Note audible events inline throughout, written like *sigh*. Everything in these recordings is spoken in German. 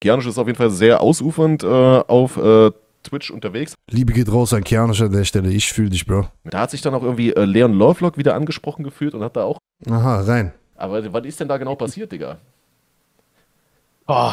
Kianisch ist auf jeden Fall sehr ausufernd äh, auf äh, Twitch unterwegs. Liebe geht raus an Kianisch an der Stelle. Ich fühle dich, Bro. Da hat sich dann auch irgendwie äh, Leon Lovelock wieder angesprochen gefühlt und hat da auch. Aha, rein. Aber was ist denn da genau passiert, Digga? Oh,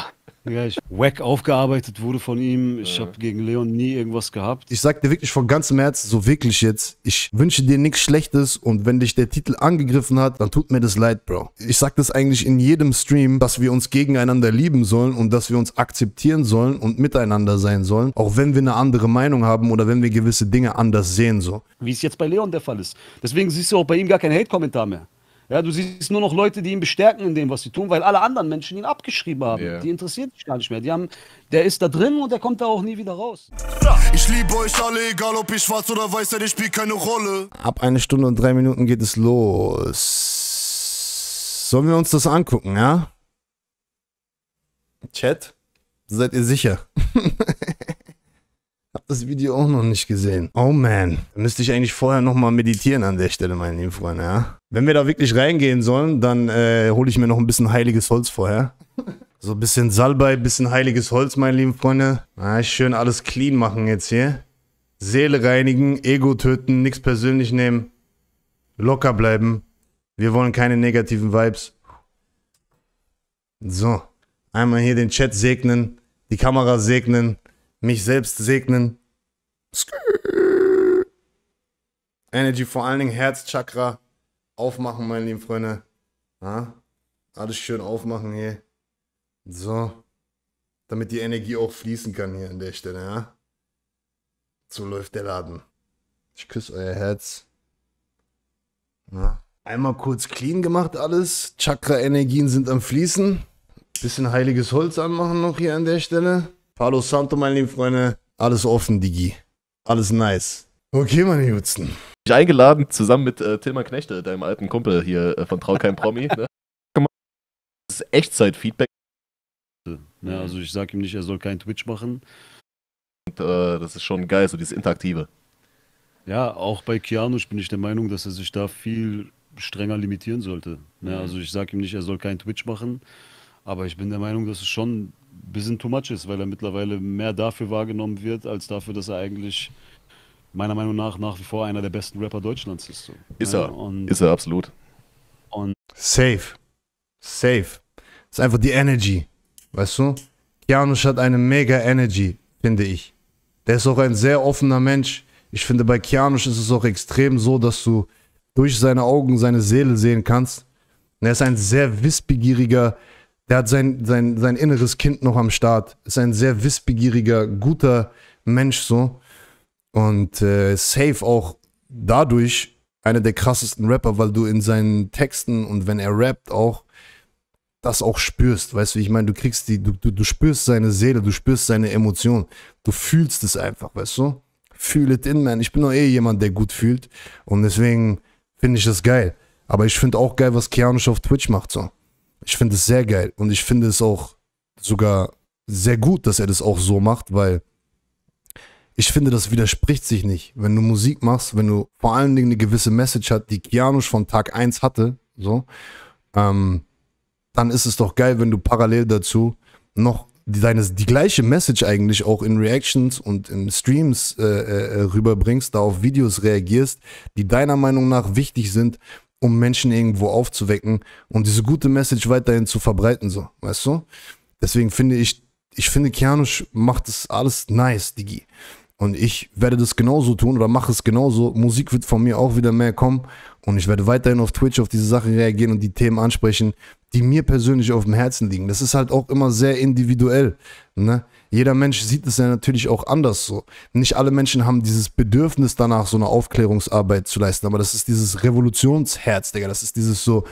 ja, ich wack aufgearbeitet wurde von ihm. Ich ja. habe gegen Leon nie irgendwas gehabt. Ich sag dir wirklich von ganzem Herzen, so wirklich jetzt, ich wünsche dir nichts Schlechtes und wenn dich der Titel angegriffen hat, dann tut mir das leid, Bro. Ich sag das eigentlich in jedem Stream, dass wir uns gegeneinander lieben sollen und dass wir uns akzeptieren sollen und miteinander sein sollen, auch wenn wir eine andere Meinung haben oder wenn wir gewisse Dinge anders sehen so. Wie es jetzt bei Leon der Fall ist. Deswegen siehst du auch bei ihm gar keinen Hate-Kommentar mehr. Ja, du siehst nur noch Leute, die ihn bestärken in dem, was sie tun, weil alle anderen Menschen ihn abgeschrieben haben. Yeah. Die interessieren dich gar nicht mehr. Die haben, der ist da drin und der kommt da auch nie wieder raus. Ich liebe euch alle, egal ob ich schwarz oder weiß seid, ich spielt keine Rolle. Ab eine Stunde und drei Minuten geht es los. Sollen wir uns das angucken, ja? Chat? Seid ihr sicher? *laughs* das Video auch noch nicht gesehen. Oh man. Da müsste ich eigentlich vorher nochmal meditieren an der Stelle, meine lieben Freunde, ja. Wenn wir da wirklich reingehen sollen, dann äh, hole ich mir noch ein bisschen heiliges Holz vorher. So ein bisschen Salbei, ein bisschen heiliges Holz, meine lieben Freunde. Na, schön alles clean machen jetzt hier. Seele reinigen, Ego töten, nichts persönlich nehmen. Locker bleiben. Wir wollen keine negativen Vibes. So, einmal hier den Chat segnen, die Kamera segnen, mich selbst segnen. Energy, vor allen Dingen Herzchakra. Aufmachen, meine lieben Freunde. Ja? Alles schön aufmachen hier. So. Damit die Energie auch fließen kann hier an der Stelle, ja? So läuft der Laden. Ich küsse euer Herz. Ja. Einmal kurz clean gemacht alles. Chakra-Energien sind am Fließen. Bisschen heiliges Holz anmachen noch hier an der Stelle. Palo Santo, meine lieben Freunde. Alles offen, Digi. Alles nice. Okay, meine Jutzen. Ich eingeladen, zusammen mit äh, Tilman Knechte, deinem alten Kumpel hier äh, von Trau kein Promi. ne? *laughs* Das ist Echtzeit-Feedback. Ja, also ich sag ihm nicht, er soll keinen Twitch machen. Und äh, das ist schon geil, so dieses Interaktive. Ja, auch bei Keanu bin ich der Meinung, dass er sich da viel strenger limitieren sollte. Ja, ne? mhm. also ich sag ihm nicht, er soll keinen Twitch machen, aber ich bin der Meinung, dass es schon bisschen too much ist, weil er mittlerweile mehr dafür wahrgenommen wird, als dafür, dass er eigentlich meiner Meinung nach nach wie vor einer der besten Rapper Deutschlands ist. So. Ist er, und, ist er absolut. Und Safe. Safe. Ist einfach die Energy, weißt du? Kianush hat eine mega Energy, finde ich. Der ist auch ein sehr offener Mensch. Ich finde, bei Kianush ist es auch extrem so, dass du durch seine Augen seine Seele sehen kannst. Und er ist ein sehr wissbegieriger, der hat sein, sein, sein inneres Kind noch am Start. Ist ein sehr wissbegieriger, guter Mensch so. Und äh, safe auch dadurch einer der krassesten Rapper, weil du in seinen Texten und wenn er rappt auch das auch spürst, weißt du, ich meine, du kriegst die, du, du, du spürst seine Seele, du spürst seine Emotionen, du fühlst es einfach, weißt du? Feel it in, man. Ich bin doch eh jemand, der gut fühlt und deswegen finde ich das geil. Aber ich finde auch geil, was Keanu auf Twitch macht, so. Ich finde es sehr geil und ich finde es auch sogar sehr gut, dass er das auch so macht, weil ich finde, das widerspricht sich nicht. Wenn du Musik machst, wenn du vor allen Dingen eine gewisse Message hast, die Kianusch von Tag 1 hatte, so, ähm, dann ist es doch geil, wenn du parallel dazu noch die, deine, die gleiche Message eigentlich auch in Reactions und in Streams äh, äh, rüberbringst, da auf Videos reagierst, die deiner Meinung nach wichtig sind um Menschen irgendwo aufzuwecken und diese gute Message weiterhin zu verbreiten, so, weißt du? Deswegen finde ich, ich finde, Keanu macht das alles nice, Digi. Und ich werde das genauso tun oder mache es genauso. Musik wird von mir auch wieder mehr kommen. Und ich werde weiterhin auf Twitch auf diese Sachen reagieren und die Themen ansprechen, die mir persönlich auf dem Herzen liegen. Das ist halt auch immer sehr individuell. Ne? Jeder Mensch sieht es ja natürlich auch anders so. Nicht alle Menschen haben dieses Bedürfnis danach, so eine Aufklärungsarbeit zu leisten, aber das ist dieses Revolutionsherz, Digga. Das ist dieses so,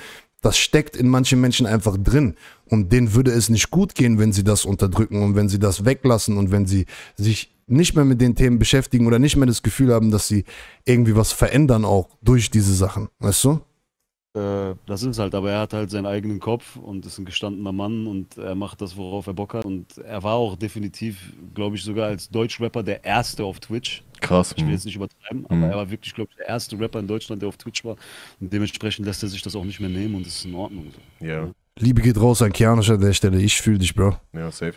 das steckt in manchen Menschen einfach drin. Und denen würde es nicht gut gehen, wenn sie das unterdrücken und wenn sie das weglassen und wenn sie sich nicht mehr mit den Themen beschäftigen oder nicht mehr das Gefühl haben, dass sie irgendwie was verändern auch durch diese Sachen. Weißt du? Äh, das ist halt, aber er hat halt seinen eigenen Kopf und ist ein gestandener Mann und er macht das, worauf er Bock hat. Und er war auch definitiv, glaube ich, sogar als Deutschrapper der Erste auf Twitch. Krass. Ich will mhm. jetzt nicht übertreiben, aber mhm. er war wirklich, glaube ich, der erste Rapper in Deutschland, der auf Twitch war. Und dementsprechend lässt er sich das auch nicht mehr nehmen und das ist in Ordnung. Yeah. Ja. Liebe geht raus an Kianisch an der Stelle. Ich fühle dich, Bro. Ja, safe.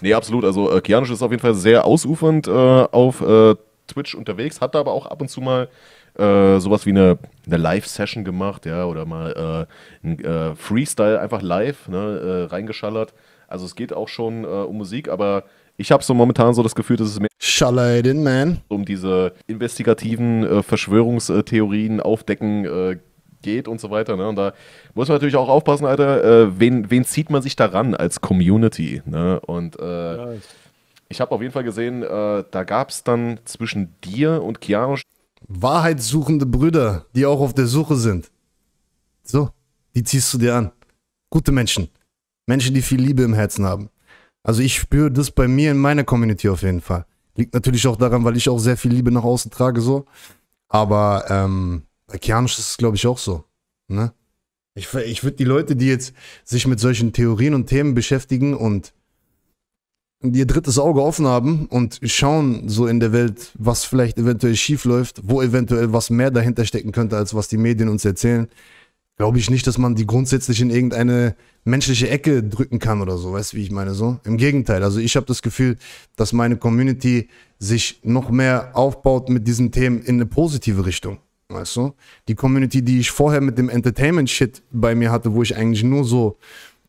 Nee, absolut. Also äh, Kianisch ist auf jeden Fall sehr ausufernd äh, auf äh, Twitch unterwegs, hat aber auch ab und zu mal äh, sowas wie eine, eine Live-Session gemacht, ja, oder mal äh, ein äh, Freestyle einfach live ne, äh, reingeschallert. Also es geht auch schon äh, um Musik, aber ich habe so momentan so das Gefühl, dass es mehr Schaller it man. um diese investigativen Verschwörungstheorien aufdecken geht und so weiter. Ne? Und da muss man natürlich auch aufpassen, Alter, wen, wen zieht man sich daran als Community? Ne? Und ja, ich habe auf jeden Fall gesehen, äh, da gab es dann zwischen dir und Chiano wahrheitssuchende Brüder, die auch auf der Suche sind. So, die ziehst du dir an. Gute Menschen. Menschen, die viel Liebe im Herzen haben. Also ich spüre das bei mir in meiner Community auf jeden Fall. Liegt natürlich auch daran, weil ich auch sehr viel Liebe nach außen trage, so. Aber ähm, bei Kianisch ist es, glaube ich, auch so. Ne? Ich, ich würde die Leute, die jetzt sich mit solchen Theorien und Themen beschäftigen und ihr drittes Auge offen haben und schauen so in der Welt, was vielleicht eventuell schief läuft, wo eventuell was mehr dahinter stecken könnte, als was die Medien uns erzählen, glaube ich nicht, dass man die grundsätzlich in irgendeine menschliche Ecke drücken kann oder so, weißt du, wie ich meine so? Im Gegenteil, also ich habe das Gefühl, dass meine Community sich noch mehr aufbaut mit diesen Themen in eine positive Richtung, weißt du? Die Community, die ich vorher mit dem Entertainment-Shit bei mir hatte, wo ich eigentlich nur so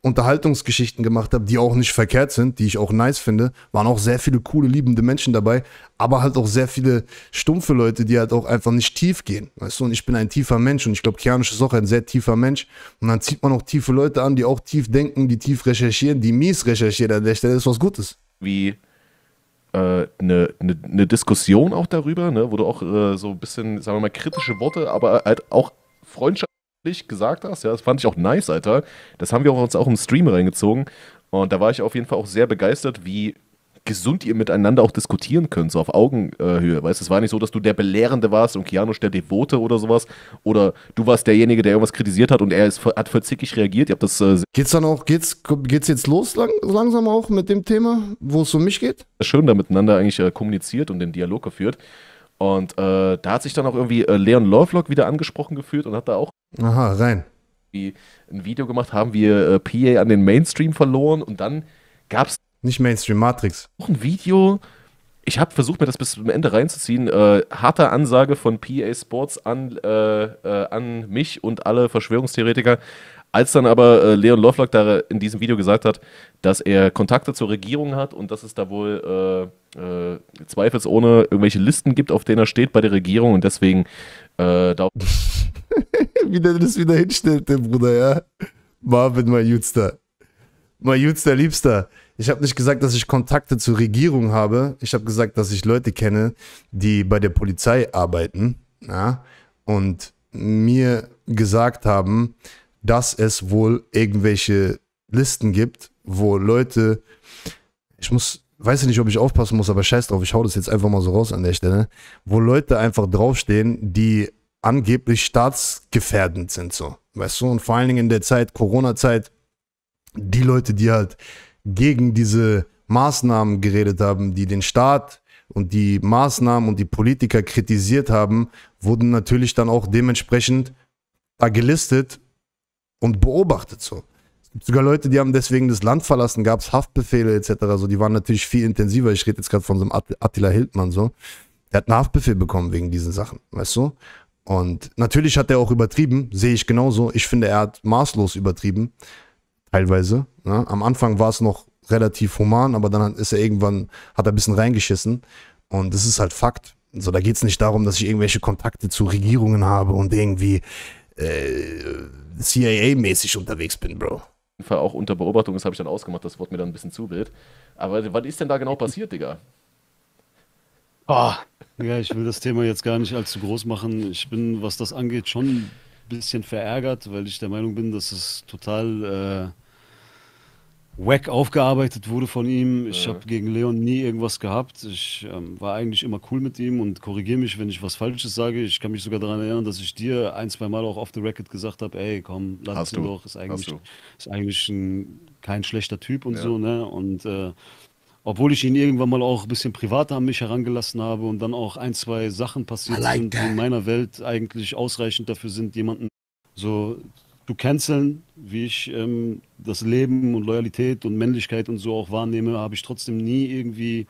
Unterhaltungsgeschichten gemacht habe, die auch nicht verkehrt sind, die ich auch nice finde, waren auch sehr viele coole, liebende Menschen dabei, aber halt auch sehr viele stumpfe Leute, die halt auch einfach nicht tief gehen. Weißt du, und ich bin ein tiefer Mensch und ich glaube, Kianisch ist auch ein sehr tiefer Mensch. Und dann zieht man auch tiefe Leute an, die auch tief denken, die tief recherchieren, die mies recherchieren an der Stelle, ist was Gutes. Wie eine, äh, eine, eine, Diskussion auch darüber, ne, wo du auch äh, so ein bisschen, sagen wir mal, kritische Worte, aber halt auch Freundschaft gesagt hast. Ja, das fand ich auch nice, Alter. Das haben wir uns auch im Stream reingezogen. Und da war ich auf jeden Fall auch sehr begeistert, wie gesund ihr miteinander auch diskutieren könnt, so auf Augenhöhe. Äh, weißt du, es war nicht so, dass du der Belehrende warst und Kianosch der Devote oder sowas. Oder du warst derjenige, der irgendwas kritisiert hat und er ist, hat voll zickig reagiert. Ihr habt das. Äh, geht's dann auch, geht's, geht's jetzt los lang, langsam auch mit dem Thema, wo es um mich geht? Schön da miteinander eigentlich äh, kommuniziert und den Dialog geführt. Und äh, da hat sich dann auch irgendwie äh, Leon Lovelock wieder angesprochen gefühlt und hat da auch Aha, rein. ein Video gemacht, haben wir äh, PA an den Mainstream verloren und dann gab es. Nicht Mainstream, Matrix. Auch ein Video. Ich habe versucht, mir das bis zum Ende reinzuziehen. Äh, harte Ansage von PA Sports an, äh, an mich und alle Verschwörungstheoretiker. Als dann aber äh, Leon Lovelock da in diesem Video gesagt hat, dass er Kontakte zur Regierung hat und dass es da wohl äh, äh, zweifelsohne irgendwelche Listen gibt, auf denen er steht bei der Regierung und deswegen äh, da. *laughs* Wie der das wieder hinstellt, der Bruder, ja. Marvin, mein Jutster. Mein Jutster, Liebster. Ich habe nicht gesagt, dass ich Kontakte zur Regierung habe. Ich habe gesagt, dass ich Leute kenne, die bei der Polizei arbeiten ja, und mir gesagt haben, dass es wohl irgendwelche Listen gibt, wo Leute, ich muss, weiß ich nicht, ob ich aufpassen muss, aber scheiß drauf, ich hau das jetzt einfach mal so raus an der Stelle, wo Leute einfach draufstehen, die angeblich staatsgefährdend sind, so. Weißt du, und vor allen Dingen in der Zeit, Corona-Zeit, die Leute, die halt gegen diese Maßnahmen geredet haben, die den Staat und die Maßnahmen und die Politiker kritisiert haben, wurden natürlich dann auch dementsprechend da gelistet und beobachtet so sogar Leute, die haben deswegen das Land verlassen, gab es Haftbefehle etc. So, die waren natürlich viel intensiver. Ich rede jetzt gerade von so einem Attila Hildmann so. Der hat einen Haftbefehl bekommen wegen diesen Sachen, weißt du? Und natürlich hat er auch übertrieben, sehe ich genauso. Ich finde, er hat maßlos übertrieben, teilweise. Ne? Am Anfang war es noch relativ human, aber dann ist er irgendwann, hat er ein bisschen reingeschissen. Und das ist halt Fakt. So, da geht es nicht darum, dass ich irgendwelche Kontakte zu Regierungen habe und irgendwie äh, CIA-mäßig unterwegs bin, Bro. Fall auch unter Beobachtung das habe ich dann ausgemacht. Das wurde mir dann ein bisschen zu wild. Aber was ist denn da genau passiert, Digga? Oh, ja, ich will das Thema jetzt gar nicht allzu groß machen. Ich bin, was das angeht, schon ein bisschen verärgert, weil ich der Meinung bin, dass es total. Äh wack aufgearbeitet wurde von ihm. Ich ja. habe gegen Leon nie irgendwas gehabt. Ich ähm, war eigentlich immer cool mit ihm und korrigiere mich, wenn ich was Falsches sage. Ich kann mich sogar daran erinnern, dass ich dir ein, zwei Mal auch auf the record gesagt habe, ey, komm, lass ihn doch. Ist eigentlich, ist eigentlich ein, kein schlechter Typ und ja. so, ne? Und äh, obwohl ich ihn irgendwann mal auch ein bisschen privater an mich herangelassen habe und dann auch ein, zwei Sachen passiert like sind, die in meiner Welt eigentlich ausreichend dafür sind, jemanden so zu canceln, wie ich ähm, das Leben und Loyalität und Männlichkeit und so auch wahrnehme, habe ich trotzdem nie irgendwie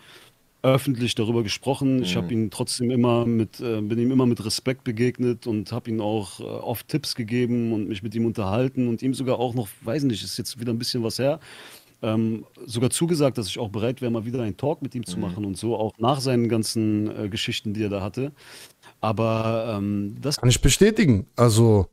öffentlich darüber gesprochen. Mhm. Ich habe ihn trotzdem immer mit, äh, bin ihm immer mit Respekt begegnet und habe ihm auch äh, oft Tipps gegeben und mich mit ihm unterhalten und ihm sogar auch noch, weiß nicht, ist jetzt wieder ein bisschen was her, ähm, sogar zugesagt, dass ich auch bereit wäre, mal wieder einen Talk mit ihm zu mhm. machen und so, auch nach seinen ganzen äh, Geschichten, die er da hatte. Aber ähm, das kann ich bestätigen. Also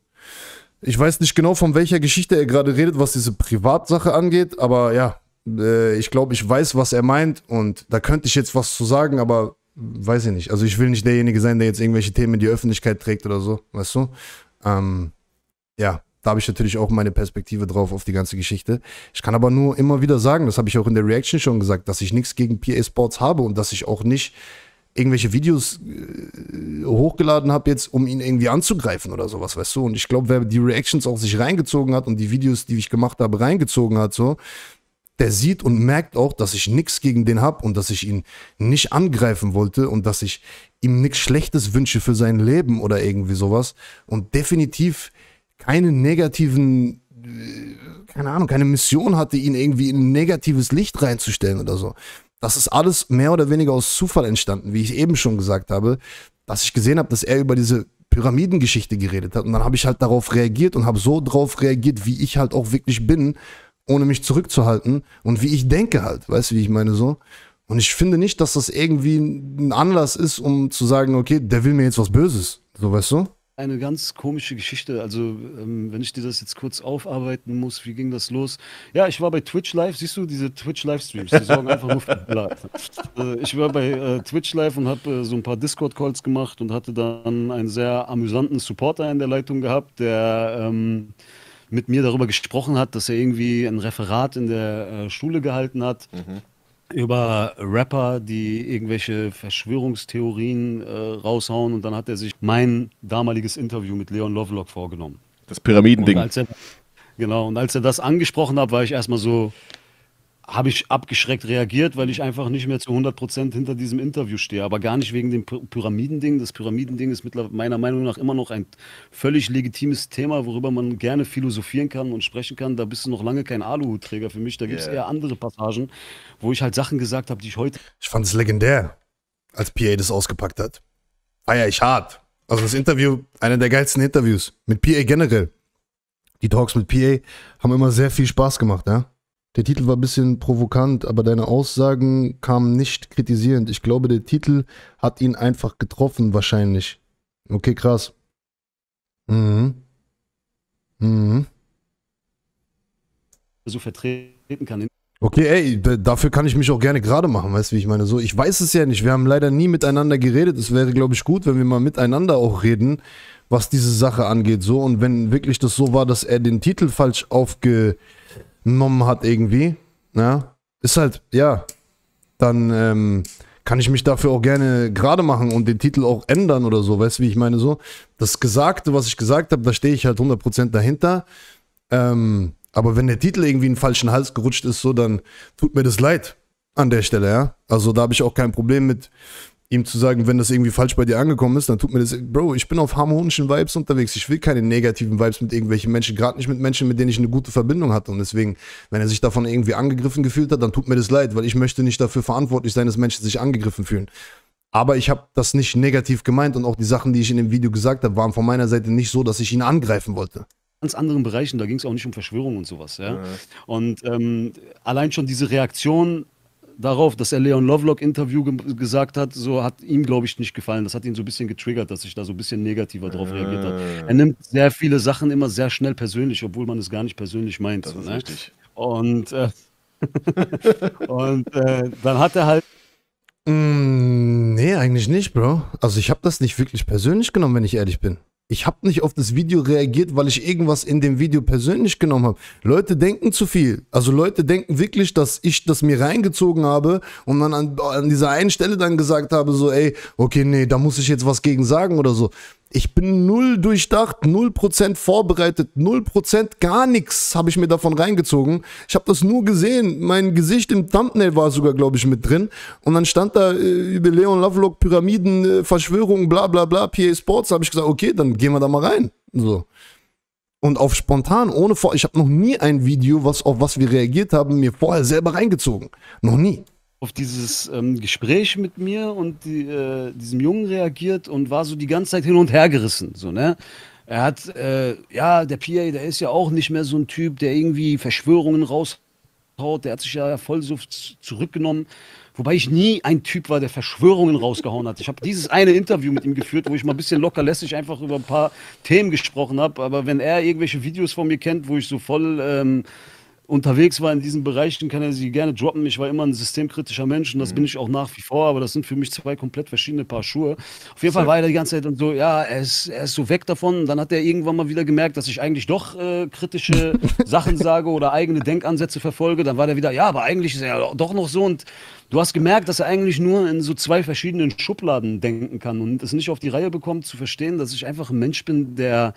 ich weiß nicht genau, von welcher Geschichte er gerade redet, was diese Privatsache angeht, aber ja, äh, ich glaube, ich weiß, was er meint und da könnte ich jetzt was zu sagen, aber weiß ich nicht. Also ich will nicht derjenige sein, der jetzt irgendwelche Themen in die Öffentlichkeit trägt oder so, weißt du? Ähm, ja, da habe ich natürlich auch meine Perspektive drauf auf die ganze Geschichte. Ich kann aber nur immer wieder sagen, das habe ich auch in der Reaction schon gesagt, dass ich nichts gegen PA Sports habe und dass ich auch nicht irgendwelche Videos äh, hochgeladen habe jetzt, um ihn irgendwie anzugreifen oder sowas, weißt du? Und ich glaube, wer die Reactions auch sich reingezogen hat und die Videos, die ich gemacht habe, reingezogen hat, so, der sieht und merkt auch, dass ich nichts gegen den habe und dass ich ihn nicht angreifen wollte und dass ich ihm nichts Schlechtes wünsche für sein Leben oder irgendwie sowas und definitiv keine negativen äh, keine Ahnung, keine Mission hatte, ihn irgendwie in ein negatives Licht reinzustellen oder so. Das ist alles mehr oder weniger aus Zufall entstanden, wie ich eben schon gesagt habe, dass ich gesehen habe, dass er über diese Pyramidengeschichte geredet hat. Und dann habe ich halt darauf reagiert und habe so darauf reagiert, wie ich halt auch wirklich bin, ohne mich zurückzuhalten und wie ich denke halt. Weißt du, wie ich meine so? Und ich finde nicht, dass das irgendwie ein Anlass ist, um zu sagen, okay, der will mir jetzt was Böses. So, weißt du? eine ganz komische Geschichte. Also, ähm, wenn ich dir das jetzt kurz aufarbeiten muss, wie ging das los? Ja, ich war bei Twitch Live, siehst du, diese Twitch-Livestreams, die sorgen einfach nur für Blatt. *laughs* Äh, ich war bei äh, Twitch Live und habe äh, so ein paar Discord-Calls gemacht und hatte dann einen sehr amüsanten Supporter in der Leitung gehabt, der ähm, mit mir darüber gesprochen hat, dass er irgendwie ein Referat in der äh, Schule gehalten hat. Mhm über Rapper, die irgendwelche Verschwörungstheorien äh, raushauen. Und dann hat er sich mein damaliges Interview mit Leon Lovelock vorgenommen. Das Pyramidending. Genau, und als er das angesprochen hat, war ich erstmal so, habe ich abgeschreckt reagiert, weil ich einfach nicht mehr zu 100% hinter diesem Interview stehe. Aber gar nicht wegen dem Pyramidending. Das Pyramidending ist meiner Meinung nach immer noch ein völlig legitimes Thema, worüber man gerne philosophieren kann und sprechen kann. Da bist du noch lange kein Aluhutträger für mich. Da gibt es yeah. eher andere Passagen, wo ich halt Sachen gesagt habe, die ich heute. Ich fand es legendär, als PA das ausgepackt hat. Ah ja, ich hart. Also das Interview, einer der geilsten Interviews mit PA generell. Die Talks mit PA haben immer sehr viel Spaß gemacht, ne? Der Titel war ein bisschen provokant, aber deine Aussagen kamen nicht kritisierend. Ich glaube, der Titel hat ihn einfach getroffen, wahrscheinlich. Okay, krass. Mhm. Mhm. So vertreten kann. Okay, ey, dafür kann ich mich auch gerne gerade machen, weißt du, wie ich meine? So, ich weiß es ja nicht. Wir haben leider nie miteinander geredet. Es wäre, glaube ich, gut, wenn wir mal miteinander auch reden, was diese Sache angeht. So, und wenn wirklich das so war, dass er den Titel falsch aufge genommen hat irgendwie, ja, ist halt, ja, dann ähm, kann ich mich dafür auch gerne gerade machen und den Titel auch ändern oder so, weißt du, wie ich meine so. Das Gesagte, was ich gesagt habe, da stehe ich halt 100% dahinter. Ähm, aber wenn der Titel irgendwie in den falschen Hals gerutscht ist, so, dann tut mir das leid an der Stelle, ja. Also da habe ich auch kein Problem mit, ihm zu sagen, wenn das irgendwie falsch bei dir angekommen ist, dann tut mir das, Bro, ich bin auf harmonischen Vibes unterwegs. Ich will keine negativen Vibes mit irgendwelchen Menschen, gerade nicht mit Menschen, mit denen ich eine gute Verbindung hatte. Und deswegen, wenn er sich davon irgendwie angegriffen gefühlt hat, dann tut mir das leid, weil ich möchte nicht dafür verantwortlich sein, dass Menschen sich angegriffen fühlen. Aber ich habe das nicht negativ gemeint und auch die Sachen, die ich in dem Video gesagt habe, waren von meiner Seite nicht so, dass ich ihn angreifen wollte ganz anderen Bereichen. Da ging es auch nicht um Verschwörung und sowas. Ja? Ja. Und ähm, allein schon diese Reaktion darauf, dass er Leon Lovelock Interview ge gesagt hat, so hat ihm, glaube ich, nicht gefallen. Das hat ihn so ein bisschen getriggert, dass ich da so ein bisschen negativer drauf ah. reagiert habe. Ah. Er nimmt sehr viele Sachen immer sehr schnell persönlich, obwohl man es gar nicht persönlich meint. Das ist ne? richtig. Und, äh, *laughs* und äh, dann hat er halt Mm, nee, eigentlich nicht, Bro. Also ich habe das nicht wirklich persönlich genommen, wenn ich ehrlich bin. Ich habe nicht auf das Video reagiert, weil ich irgendwas in dem Video persönlich genommen habe. Leute denken zu viel. Also Leute denken wirklich, dass ich das mir reingezogen habe und dann an, an, dieser einen Stelle dann gesagt habe, so, ey, okay, nee, da muss ich jetzt was gegen sagen oder so. Ich bin null durchdacht, null Prozent vorbereitet, null Prozent gar nichts habe ich mir davon reingezogen. Ich habe das nur gesehen. Mein Gesicht im Thumbnail war sogar, glaube ich, mit drin. Und dann stand da äh, über Leon Lovelock, Pyramiden, äh, Verschwörung, bla bla bla, PA Sports. habe ich gesagt, okay, dann gehen wir da mal rein. So. Und auf spontan, ohne vor, ich habe noch nie ein Video, was, auf was wir reagiert haben, mir vorher selber reingezogen. Noch nie auf dieses ähm, Gespräch mit mir und die, äh, diesem Jungen reagiert und war so die ganze Zeit hin und her gerissen. So, ne? Er hat, äh, ja, der PA, der ist ja auch nicht mehr so ein Typ, der irgendwie Verschwörungen raushaut. Der hat sich ja voll so zurückgenommen. Wobei ich nie ein Typ war, der Verschwörungen rausgehauen hat. Ich habe dieses eine Interview mit ihm geführt, wo ich mal ein bisschen locker lässig einfach über ein paar Themen gesprochen habe. Aber wenn er irgendwelche Videos von mir kennt, wo ich so voll. Ähm, unterwegs war in diesen Bereichen, kann er sie gerne droppen. Ich war immer ein systemkritischer Mensch und das mhm. bin ich auch nach wie vor, aber das sind für mich zwei komplett verschiedene Paar Schuhe. Auf jeden Fall war er die ganze Zeit und so, ja, er ist, er ist so weg davon. Dann hat er irgendwann mal wieder gemerkt, dass ich eigentlich doch äh, kritische *laughs* Sachen sage oder eigene Denkansätze verfolge. Dann war er wieder, ja, aber eigentlich ist er doch noch so und du hast gemerkt, dass er eigentlich nur in so zwei verschiedenen Schubladen denken kann und es nicht auf die Reihe bekommt, zu verstehen, dass ich einfach ein Mensch bin, der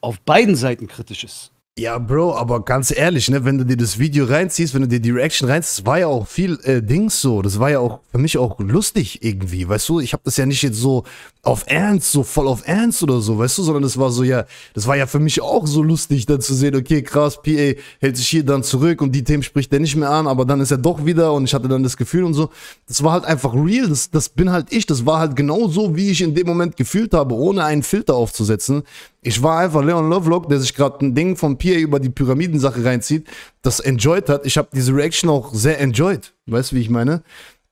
auf beiden Seiten kritisch ist. Ja, Bro, aber ganz ehrlich, ne, wenn du dir das Video reinziehst, wenn du dir die Reaction reinziehst, war ja auch viel äh, Dings so. Das war ja auch für mich auch lustig irgendwie, weißt du? Ich habe das ja nicht jetzt so auf Ernst, so voll auf Ernst oder so, weißt du? Sondern das war so, ja, das war ja für mich auch so lustig, dann zu sehen, okay, krass, PA hält sich hier dann zurück und die Themen spricht er nicht mehr an, aber dann ist er doch wieder und ich hatte dann das Gefühl und so. Das war halt einfach real, das, das bin halt ich, das war halt genau so, wie ich in dem Moment gefühlt habe, ohne einen Filter aufzusetzen. Ich war einfach Leon Lovelock, der sich gerade ein Ding von Pierre über die Pyramidensache reinzieht, das enjoyed hat. Ich habe diese Reaction auch sehr enjoyed. Weißt du, wie ich meine?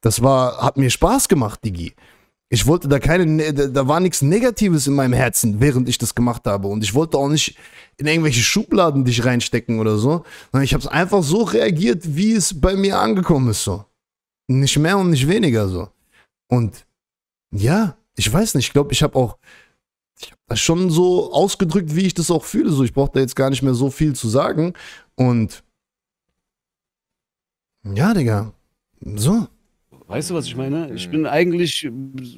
Das war, hat mir Spaß gemacht, Digi. Ich wollte da keine, ne, da war nichts Negatives in meinem Herzen, während ich das gemacht habe. Und ich wollte auch nicht in irgendwelche Schubladen dich reinstecken oder so. Sondern Ich habe es einfach so reagiert, wie es bei mir angekommen ist, so. Nicht mehr und nicht weniger, so. Und ja, ich weiß nicht, ich glaube, ich habe auch ich habe das schon so ausgedrückt, wie ich das auch fühle. So, ich brauche da jetzt gar nicht mehr so viel zu sagen. Und ja, Digga. So. Weißt du, was ich meine? Ich bin eigentlich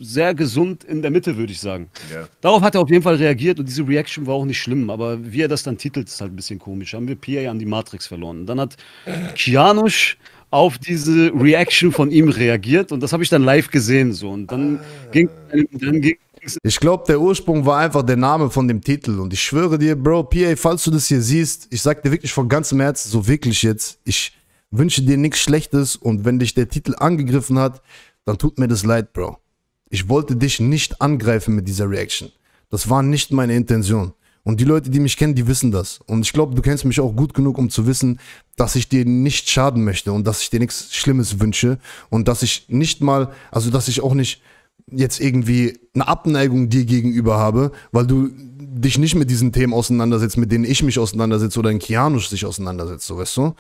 sehr gesund in der Mitte, würde ich sagen. Ja. Darauf hat er auf jeden Fall reagiert und diese Reaction war auch nicht schlimm, aber wie er das dann titelt, ist halt ein bisschen komisch. Haben wir Pierre an die Matrix verloren. Und dann hat Kianosch auf diese Reaction von ihm reagiert und das habe ich dann live gesehen so und dann ah. ging dann ging ich glaube, der Ursprung war einfach der Name von dem Titel. Und ich schwöre dir, Bro, PA, falls du das hier siehst, ich sag dir wirklich von ganzem Herzen, so wirklich jetzt, ich wünsche dir nichts Schlechtes. Und wenn dich der Titel angegriffen hat, dann tut mir das leid, Bro. Ich wollte dich nicht angreifen mit dieser Reaction. Das war nicht meine Intention. Und die Leute, die mich kennen, die wissen das. Und ich glaube, du kennst mich auch gut genug, um zu wissen, dass ich dir nicht schaden möchte und dass ich dir nichts Schlimmes wünsche und dass ich nicht mal, also dass ich auch nicht jetzt irgendwie eine Abneigung dir gegenüber habe, weil du dich nicht mit diesen Themen auseinandersetzt, mit denen ich mich auseinandersetze oder in Kianusch sich auseinandersetzt, so weißt du?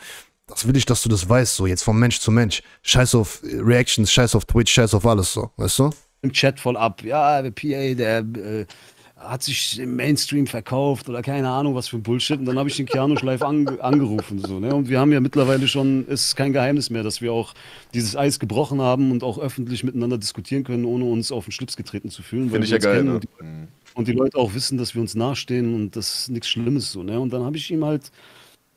Das will ich, dass du das weißt, so jetzt von Mensch zu Mensch. Scheiß auf äh, Reactions, scheiß auf Twitch, scheiß auf alles, so, weißt du? Im Chat voll ab. Ja, der PA, der äh, hat sich im Mainstream verkauft oder keine Ahnung, was für ein Bullshit. Und dann habe ich den Keanu Schleif angerufen. So, ne? Und wir haben ja mittlerweile schon, es ist kein Geheimnis mehr, dass wir auch dieses Eis gebrochen haben und auch öffentlich miteinander diskutieren können, ohne uns auf den Schlips getreten zu fühlen. Finde ich ja geil. Ne? Und, die, und, die, Leute auch wissen, dass wir uns nachstehen und das ist nichts Schlimmes. So, ne? Und dann habe ich ihm halt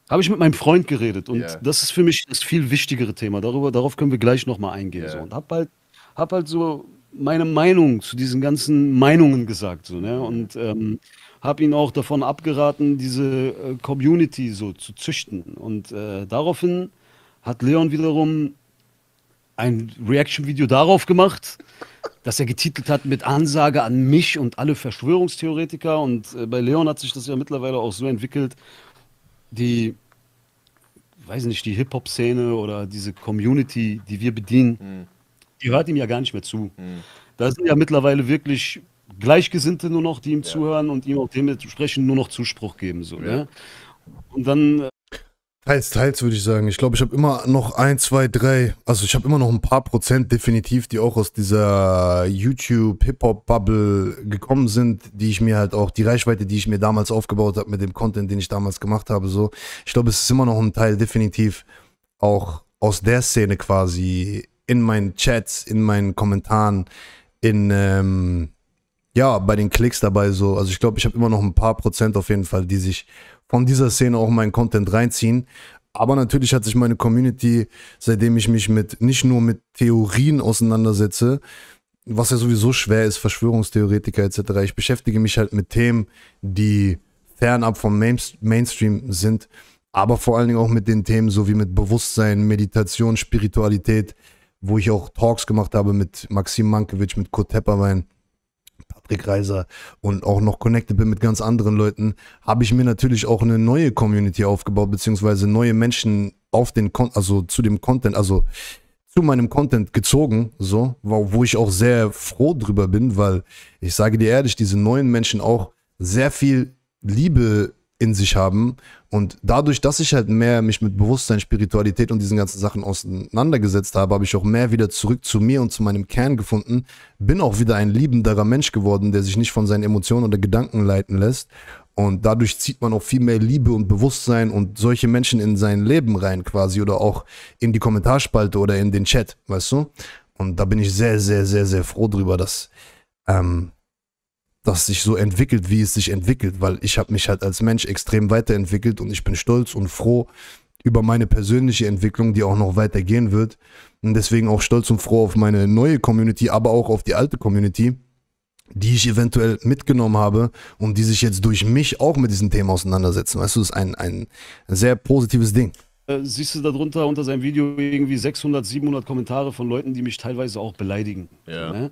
habe ich mit meinem Freund geredet und yeah. das ist für mich das viel wichtigere Thema. Darüber, darauf können wir gleich nochmal eingehen. Yeah. So. Und habe halt, hab halt so meine Meinung zu diesen ganzen Meinungen gesagt so, ne? Mhm. und ähm, habe ihn auch davon abgeraten, diese äh, Community so zu züchten. Und äh, daraufhin hat Leon wiederum ein Reaction-Video darauf gemacht, das er getitelt hat mit Ansage an mich und alle Verschwörungstheoretiker. Und äh, bei Leon hat sich das ja mittlerweile auch so entwickelt, die, weiß nicht, die Hip-Hop-Szene oder diese Community, die wir bedienen. Mhm die hört ihm ja gar nicht mehr zu. Mhm. Da sind ja mittlerweile wirklich Gleichgesinnte nur noch, die ihm ja. zuhören und ihm auch dementsprechend nur noch Zuspruch geben. So, ne? ja. Ne? Und dann. Äh, teils, teils würde ich sagen. Ich glaube, ich habe immer noch ein, zwei, drei, also ich habe immer noch ein paar Prozent definitiv, die auch aus dieser YouTube-Hip-Hop-Bubble gekommen sind, die ich mir halt auch, die Reichweite, die ich mir damals aufgebaut habe mit dem Content, den ich damals gemacht habe, so. Ich glaube, es ist immer noch ein Teil definitiv auch aus der Szene quasi in meinen Chats, in meinen Kommentaren, in ähm, ja, bei den Klicks dabei so. Also ich glaube, ich habe immer noch ein paar Prozent auf jeden Fall, die sich von dieser Szene auch meinen Content reinziehen. Aber natürlich hat sich meine Community, seitdem ich mich mit nicht nur mit Theorien auseinandersetze, was ja sowieso schwer ist, Verschwörungstheoretiker etc. Ich beschäftige mich halt mit Themen, die fernab vom Mainstream sind, aber vor allen Dingen auch mit den Themen so wie mit Bewusstsein, Meditation, Spiritualität, wo ich auch Talks gemacht habe mit Maxim Mankiewicz, mit Kurt Tepperwein, Patrick Reiser und auch noch connected bin mit ganz anderen Leuten, habe ich mir natürlich auch eine neue Community aufgebaut, beziehungsweise neue Menschen auf den, Kon also zu dem Content, also zu meinem Content gezogen, so, wo ich auch sehr froh drüber bin, weil ich sage dir ehrlich, diese neuen Menschen auch sehr viel Liebe in sich haben. Und dadurch, dass ich halt mehr mich mit Bewusstsein, Spiritualität und diesen ganzen Sachen auseinandergesetzt habe, habe ich auch mehr wieder zurück zu mir und zu meinem Kern gefunden. Bin auch wieder ein liebenderer Mensch geworden, der sich nicht von seinen Emotionen oder Gedanken leiten lässt. Und dadurch zieht man auch viel mehr Liebe und Bewusstsein und solche Menschen in sein Leben rein quasi oder auch in die Kommentarspalte oder in den Chat, weißt du? Und da bin ich sehr, sehr, sehr, sehr froh drüber, dass ähm, das sich so entwickelt, wie es sich entwickelt, weil ich habe mich halt als Mensch extrem weiterentwickelt und ich bin stolz und froh über meine persönliche Entwicklung, die auch noch weitergehen wird. Und deswegen auch stolz und froh auf meine neue Community, aber auch auf die alte Community, die ich eventuell mitgenommen habe und die sich jetzt durch mich auch mit diesem Thema auseinandersetzen. Weißt du, das ist ein, ein sehr positives Ding. Äh, siehst du darunter unter seinem Video irgendwie 600, 700 Kommentare von Leuten, die mich teilweise auch beleidigen. Ja. Ne?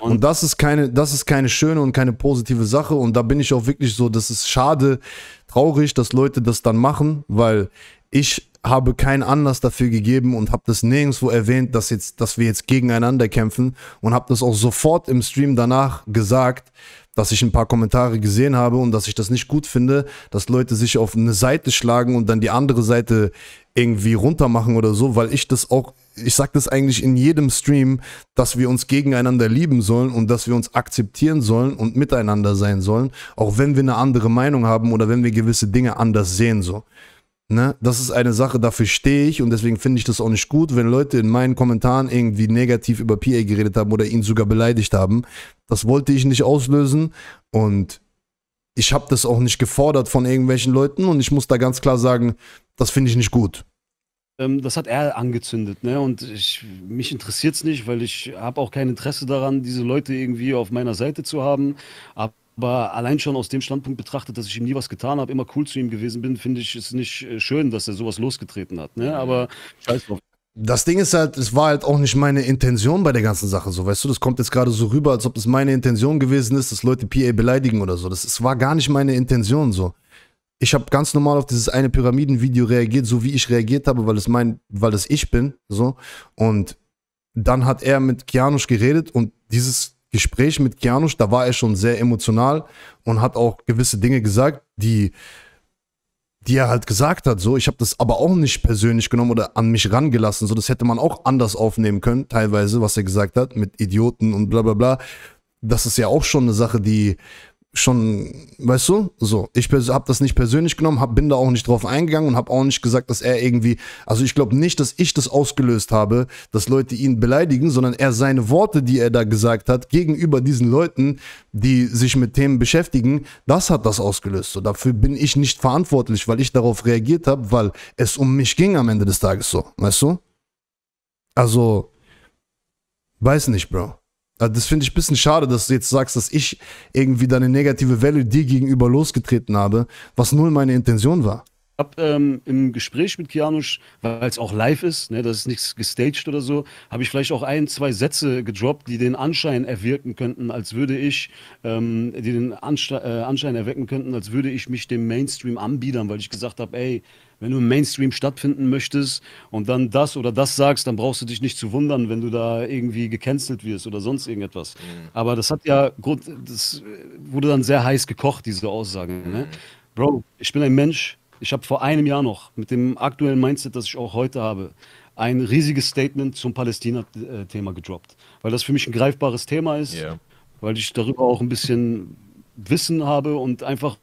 Und, und, das ist keine, das ist keine schöne und keine positive Sache. Und da bin ich auch wirklich so, das ist schade, traurig, dass Leute das dann machen, weil ich habe keinen Anlass dafür gegeben und habe das nirgendwo erwähnt, dass jetzt, dass wir jetzt gegeneinander kämpfen und habe das auch sofort im Stream danach gesagt, dass ich ein paar Kommentare gesehen habe und dass ich das nicht gut finde, dass Leute sich auf eine Seite schlagen und dann die andere Seite irgendwie runtermachen oder so, weil ich das auch, ich sag das eigentlich in jedem Stream, dass wir uns gegeneinander lieben sollen und dass wir uns akzeptieren sollen und miteinander sein sollen, auch wenn wir eine andere Meinung haben oder wenn wir gewisse Dinge anders sehen so. Ne? Das ist eine Sache, dafür stehe ich und deswegen finde ich das auch nicht gut, wenn Leute in meinen Kommentaren irgendwie negativ über PA geredet haben oder ihn sogar beleidigt haben. Das wollte ich nicht auslösen und ich habe das auch nicht gefordert von irgendwelchen Leuten und ich muss da ganz klar sagen, das finde ich nicht gut. Ähm, das hat er angezündet, ne? Und ich, mich interessiert es nicht, weil ich habe auch kein Interesse daran, diese Leute irgendwie auf meiner Seite zu haben. Aber aber allein schon aus dem Standpunkt betrachtet, dass ich ihm nie was getan habe, immer cool zu ihm gewesen bin, finde ich es nicht äh, schön, dass er sowas losgetreten hat. Ne? Aber scheiß drauf. Das Ding ist halt, es war halt auch nicht meine Intention bei der ganzen Sache. So, weißt du, das kommt jetzt gerade so rüber, als ob das meine Intention gewesen ist, dass Leute PA beleidigen oder so. Das, das war gar nicht meine Intention so. Ich habe ganz normal auf dieses eine Pyramidenvideo reagiert, so wie ich reagiert habe, weil es mein, weil das ich bin. So. Und dann hat er mit Kianusch geredet und dieses Gespräch mit Kianusch, da war er schon sehr emotional und hat auch gewisse Dinge gesagt, die, die er halt gesagt hat. So, ich habe das aber auch nicht persönlich genommen oder an mich rangelassen. So, das hätte man auch anders aufnehmen können, teilweise, was er gesagt hat, mit Idioten und bla bla bla. Das ist ja auch schon eine Sache, die schon, weißt du, so, ich habe das nicht persönlich genommen, hab, bin da auch nicht drauf eingegangen und habe auch nicht gesagt, dass er irgendwie, also ich glaube nicht, dass ich das ausgelöst habe, dass Leute ihn beleidigen, sondern er seine Worte, die er da gesagt hat, gegenüber diesen Leuten, die sich mit Themen beschäftigen, das hat das ausgelöst. So, dafür bin ich nicht verantwortlich, weil ich darauf reagiert habe, weil es um mich ging am Ende des Tages so, weißt du? Also, weiß nicht, Bro das finde ich ein bisschen schade, dass du jetzt sagst, dass ich irgendwie deine negative Welle dir gegenüber losgetreten habe, was null meine Intention war. Ich habe ähm, im Gespräch mit Kianusch, weil es auch live ist, ne, das ist nichts gestaged oder so, habe ich vielleicht auch ein, zwei Sätze gedroppt, die den Anschein erwirken könnten, als würde ich, ähm, die den Anste äh, Anschein erwecken könnten, als würde ich mich dem Mainstream anbiedern, weil ich gesagt habe, ey, wenn du im Mainstream stattfinden möchtest und dann das oder das sagst, dann brauchst du dich nicht zu wundern, wenn du da irgendwie gecancelt wirst oder sonst irgendetwas. Mhm. Aber das hat ja, Grund, das wurde dann sehr heiß gekocht, diese Aussage. Ne? Mhm. Bro, ich bin ein Mensch, ich habe vor einem Jahr noch mit dem aktuellen Mindset, das ich auch heute habe, ein riesiges Statement zum Palästina-Thema gedroppt, weil das für mich ein greifbares Thema ist, yeah. weil ich darüber auch ein bisschen Wissen habe und einfach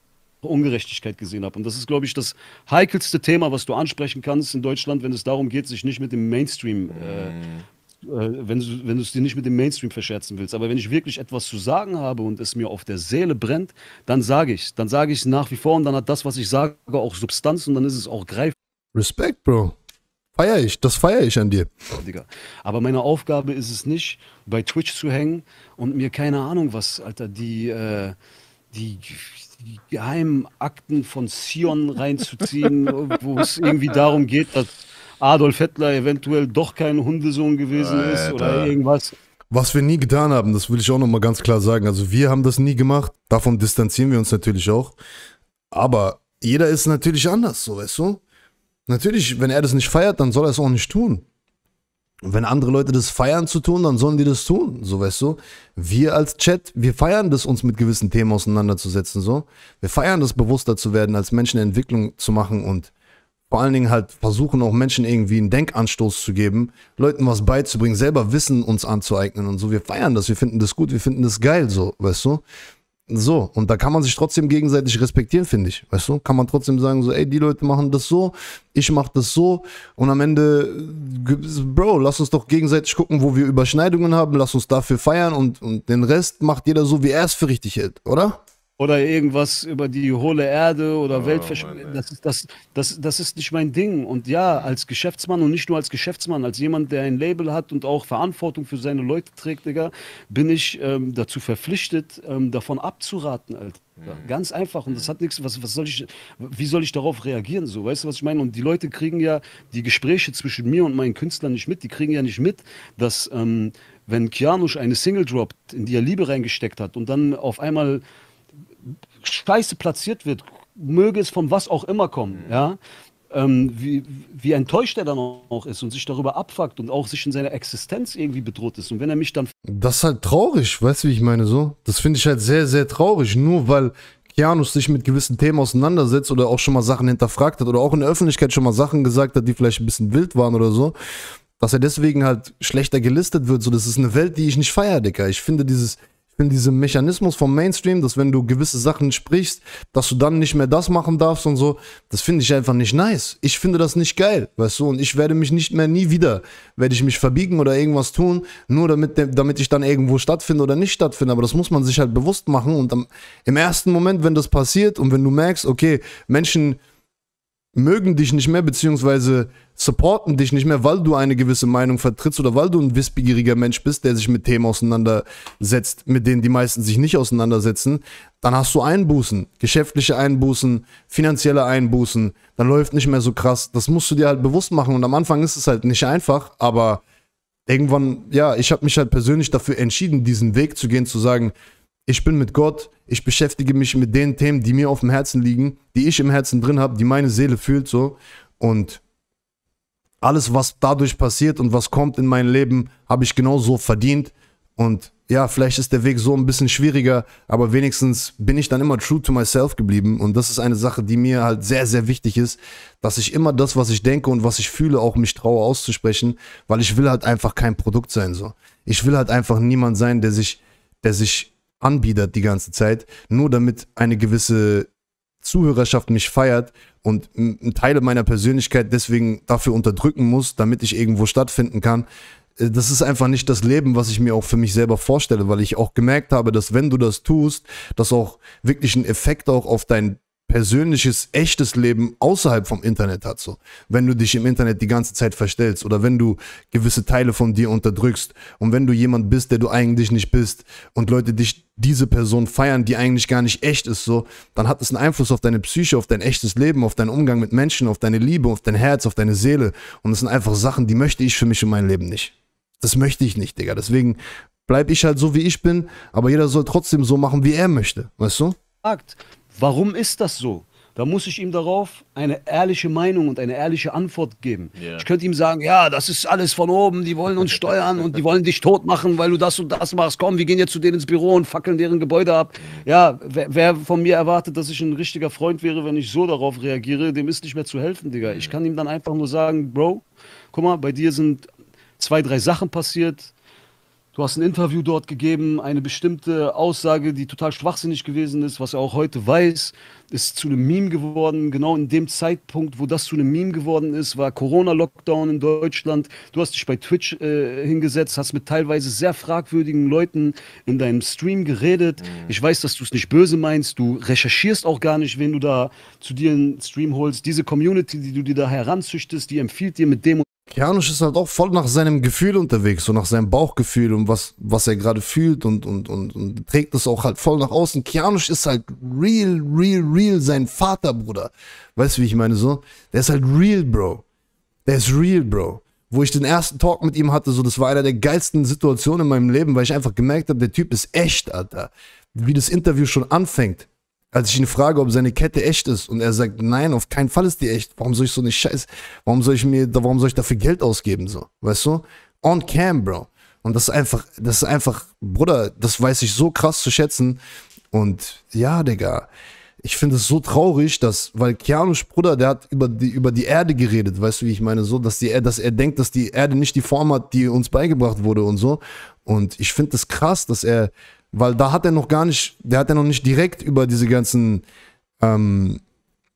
Ungerechtigkeit gesehen habe. Und das ist, glaube ich, das heikelste Thema, was du ansprechen kannst in Deutschland, wenn es darum geht, sich nicht mit dem Mainstream, äh, äh, wenn, du, wenn du es dir nicht mit dem Mainstream verscherzen willst. Aber wenn ich wirklich etwas zu sagen habe und es mir auf der Seele brennt, dann sage ich es. Dann sage ich es nach wie vor und dann hat das, was ich sage, auch Substanz und dann ist es auch greifbar. Respekt, Bro. Feier ich, das feiere ich an dir. Aber meine Aufgabe ist es nicht, bei Twitch zu hängen und mir keine Ahnung was, Alter, die, äh, die die geheimen Akten von Sion reinzuziehen, *laughs* wo es irgendwie darum geht, dass Adolf Hitler eventuell doch kein Hundesohn gewesen Alter. ist oder irgendwas. Was wir nie getan haben, das will ich auch nochmal ganz klar sagen. Also wir haben das nie gemacht. Davon distanzieren wir uns natürlich auch. Aber jeder ist natürlich anders, so weißt du. Natürlich, wenn er das nicht feiert, dann soll er es auch nicht tun wenn andere Leute das feiern zu tun, dann sollen die das tun, so weißt du. Wir als Chat, wir feiern das, uns mit gewissen Themen auseinanderzusetzen, so. Wir feiern das, bewusster zu werden, als Menschen Entwicklung zu machen und vor allen Dingen halt versuchen auch Menschen irgendwie einen Denkanstoß zu geben, Leuten was beizubringen, selber Wissen uns anzueignen und so. Wir feiern das, wir finden das gut, wir finden das geil, so, weißt du. So, und da kann man sich trotzdem gegenseitig respektieren, finde ich. Weißt du, kann man trotzdem sagen, so, ey, die Leute machen das so, ich mach das so. Und am Ende, äh, Bro, lass uns doch gegenseitig gucken, wo wir Überschneidungen haben, lass uns dafür feiern und, und den Rest macht jeder so, wie er es für richtig hält, oder? oder irgendwas über die hohle Erde oder oh, Weltverschwörung. Das ist, das, das, das ist nicht mein Ding. Und ja, als Geschäftsmann und nicht nur als Geschäftsmann, als jemand, der ein Label hat und auch Verantwortung für seine Leute trägt, Digga, bin ich ähm, dazu verpflichtet, ähm, davon abzuraten, Alter. Mhm. Ganz einfach. Und das hat mhm. nichts, was, was soll ich, wie soll ich darauf reagieren? So, weißt du, was ich meine? Und die Leute kriegen ja die Gespräche zwischen mir und meinen Künstlern nicht mit. Die kriegen ja nicht mit, dass, ähm, wenn Kianusch eine Single droppt, in die er Liebe reingesteckt hat und dann auf einmal scheiße platziert wird, möge es von was auch immer kommen, mhm. ja, ähm, wie, wie enttäuscht er dann auch ist und sich darüber abfuckt und auch sich in seiner Existenz irgendwie bedroht ist. Und wenn er mich dann. Das ist halt traurig, weißt du, wie ich meine so? Das finde ich halt sehr, sehr traurig, nur weil Kianus sich mit gewissen Themen auseinandersetzt oder auch schon mal Sachen hinterfragt hat oder auch in der Öffentlichkeit schon mal Sachen gesagt hat, die vielleicht ein bisschen wild waren oder so, dass er deswegen halt schlechter gelistet wird. So, das ist eine Welt, die ich nicht feiere, Dicker. Ich finde dieses, in diesem Mechanismus vom Mainstream, dass wenn du gewisse Sachen sprichst, dass du dann nicht mehr das machen darfst und so, das finde ich einfach nicht nice. Ich finde das nicht geil, weißt du, und ich werde mich nicht mehr nie wieder, werde ich mich verbiegen oder irgendwas tun, nur damit, damit ich dann irgendwo stattfinde oder nicht stattfinde, aber das muss man sich halt bewusst machen und am, im ersten Moment, wenn das passiert und wenn du merkst, okay, Menschen mögen dich nicht mehr, beziehungsweise supporten dich nicht mehr, weil du eine gewisse Meinung vertrittst oder weil du ein wissbegieriger Mensch bist, der sich mit Themen auseinandersetzt, mit denen die meisten sich nicht auseinandersetzen, dann hast du Einbußen, geschäftliche Einbußen, finanzielle Einbußen, dann läuft nicht mehr so krass. Das musst du dir halt bewusst machen und am Anfang ist es halt nicht einfach, aber irgendwann, ja, ich habe mich halt persönlich dafür entschieden, diesen Weg zu gehen, zu sagen, ich bin mit Gott, ich beschäftige mich mit den Themen, die mir auf dem Herzen liegen, die ich im Herzen drin habe, die meine Seele fühlt so. Und alles, was dadurch passiert und was kommt in mein Leben, habe ich genauso verdient. Und ja, vielleicht ist der Weg so ein bisschen schwieriger, aber wenigstens bin ich dann immer true to myself geblieben. Und das ist eine Sache, die mir halt sehr, sehr wichtig ist, dass ich immer das, was ich denke und was ich fühle, auch mich traue auszusprechen, weil ich will halt einfach kein Produkt sein, so. Ich will halt einfach niemand sein, der sich, der sich anbiedert die ganze Zeit, nur damit eine gewisse Zuhörerschaft mich feiert und Teile meiner Persönlichkeit deswegen dafür unterdrücken muss, damit ich irgendwo stattfinden kann. Äh, das ist einfach nicht das Leben, was ich mir auch für mich selber vorstelle, weil ich auch gemerkt habe, dass wenn du das tust, das auch wirklich einen Effekt auch auf dein persönliches, echtes Leben außerhalb vom Internet hat. So. Wenn du dich im Internet die ganze Zeit verstellst oder wenn du gewisse Teile von dir unterdrückst und wenn du jemand bist, der du eigentlich nicht bist und Leute dich diese Person feiern, die eigentlich gar nicht echt ist, so, dann hat es einen Einfluss auf deine Psyche, auf dein echtes Leben, auf deinen Umgang mit Menschen, auf deine Liebe, auf dein Herz, auf deine Seele. Und das sind einfach Sachen, die möchte ich für mich in meinem Leben nicht. Das möchte ich nicht, Digga. Deswegen bleib ich halt so, wie ich bin, aber jeder soll trotzdem so machen, wie er möchte. Weißt du? Warum ist das so? Da muss ich ihm darauf eine ehrliche Meinung und eine ehrliche Antwort geben. Yeah. Ich könnte ihm sagen, ja, das ist alles von oben, die wollen uns steuern und die wollen dich tot machen, weil du das und das machst. Komm, wir gehen jetzt zu denen ins Büro und fackeln deren Gebäude ab. Ja, wer, wer von mir erwartet, dass ich ein richtiger Freund wäre, wenn ich so darauf reagiere, dem ist nicht mehr zu helfen, Digga. Ich kann ihm dann einfach nur sagen, Bro, guck mal, bei dir sind zwei, drei Sachen passiert Du hast ein Interview dort gegeben, eine bestimmte Aussage, die total schwachsinnig gewesen ist, was er auch heute weiß, ist zu einem Meme geworden. Genau in dem Zeitpunkt, wo das zu einem Meme geworden ist, war Corona-Lockdown in Deutschland. Du hast dich bei Twitch äh, hingesetzt, hast mit teilweise sehr fragwürdigen Leuten in deinem Stream geredet. Mhm. Ich weiß, dass du es nicht böse meinst. Du recherchierst auch gar nicht, wen du da zu dir in den Stream holst. Diese Community, die du dir da heranzüchtest, die empfiehlt dir mit dem Janusz ist halt auch voll nach seinem Gefühl unterwegs, so nach seinem Bauchgefühl und was, was er gerade fühlt und, und, und, und trägt es auch halt voll nach außen. Janusz ist halt real, real, real sein Vater, Bruder. Weißt du, wie ich meine so? Der ist halt real, Bro. Der ist real, Bro. Wo ich den ersten Talk mit ihm hatte, so, das war einer der geilsten Situationen in meinem Leben, weil ich einfach gemerkt habe, der Typ ist echt, Alter. Wie das Interview schon anfängt als ich ihn frage, ob seine Kette echt ist und er sagt, nein, auf keinen Fall ist die echt. Warum soll ich so eine Scheiße, warum soll ich mir, warum soll ich dafür Geld ausgeben, so, weißt du? On cam, Bro. Und das ist einfach, das ist einfach, Bruder, das weiß ich so krass zu schätzen. Und ja, Digga, ich finde es so traurig, dass, weil Keanu's Bruder, der hat über die, über die Erde geredet, weißt du, wie ich meine, so, dass, die, dass er denkt, dass die Erde nicht die Form hat, die uns beigebracht wurde und so. Und ich finde es das krass, dass er weil da hat er noch gar nicht, der hat ja noch nicht direkt über diese ganzen, ähm,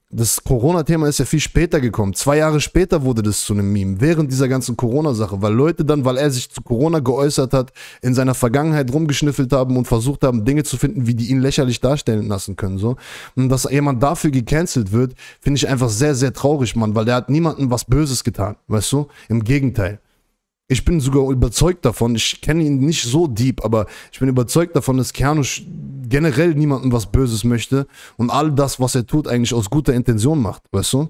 das Corona-Thema ist ja viel später gekommen. Zwei Jahre später wurde das zu einem Meme, während dieser ganzen Corona-Sache, weil Leute dann, weil er sich zu Corona geäußert hat, in seiner Vergangenheit rumgeschnüffelt haben und versucht haben, Dinge zu finden, wie die ihn lächerlich darstellen lassen können. So. Und dass jemand dafür gecancelt wird, finde ich einfach sehr, sehr traurig, Mann, weil der hat niemandem was Böses getan, weißt du? Im Gegenteil. Ich bin sogar überzeugt davon, ich kenne ihn nicht so deep, aber ich bin überzeugt davon, dass Keanu generell niemandem was Böses möchte und all das, was er tut, eigentlich aus guter Intention macht, weißt du?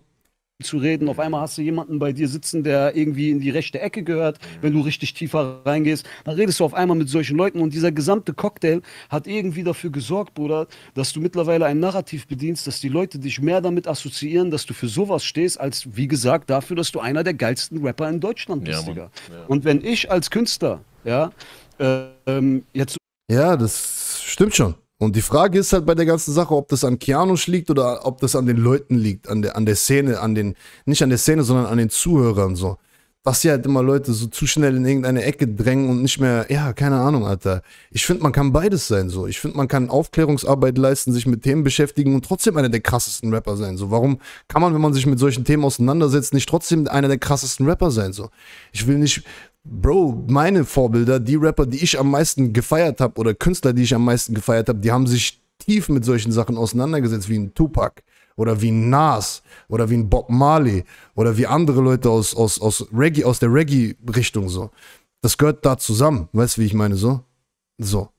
zu reden. Auf einmal hast du jemanden bei dir sitzen, der irgendwie in die rechte Ecke gehört, wenn du richtig tiefer reingehst. Dann redest du auf einmal mit solchen Leuten und dieser gesamte Cocktail hat irgendwie dafür gesorgt, Bruder, dass du mittlerweile ein Narrativ bedienst, dass die Leute dich mehr damit assoziieren, dass du für sowas stehst, als wie gesagt dafür, dass du einer der geilsten Rapper in Deutschland bist, ja, ja. Und wenn ich als Künstler, ja, ähm, jetzt. Ja, das stimmt schon. Und die Frage ist halt bei der ganzen Sache, ob das an Keanu liegt oder ob das an den Leuten liegt, an der, an der Szene, an den, nicht an der Szene, sondern an den Zuhörern so. Dass sie halt immer Leute so zu schnell in irgendeine Ecke drängen und nicht mehr, ja, keine Ahnung, Alter. Ich finde, man kann beides sein so. Ich finde, man kann Aufklärungsarbeit leisten, sich mit Themen beschäftigen und trotzdem einer der krassesten Rapper sein so. Warum kann man, wenn man sich mit solchen Themen auseinandersetzt, nicht trotzdem einer der krassesten Rapper sein so? Ich will nicht Bro, meine Vorbilder, die Rapper, die ich am meisten gefeiert habe oder Künstler, die ich am meisten gefeiert habe, die haben sich tief mit solchen Sachen auseinandergesetzt, wie ein Tupac oder wie ein Nas oder wie ein Bob Marley oder wie andere Leute aus, aus, aus, Reggae, aus der Reggae-Richtung so. Das gehört da zusammen, weißt du, wie ich meine, so? So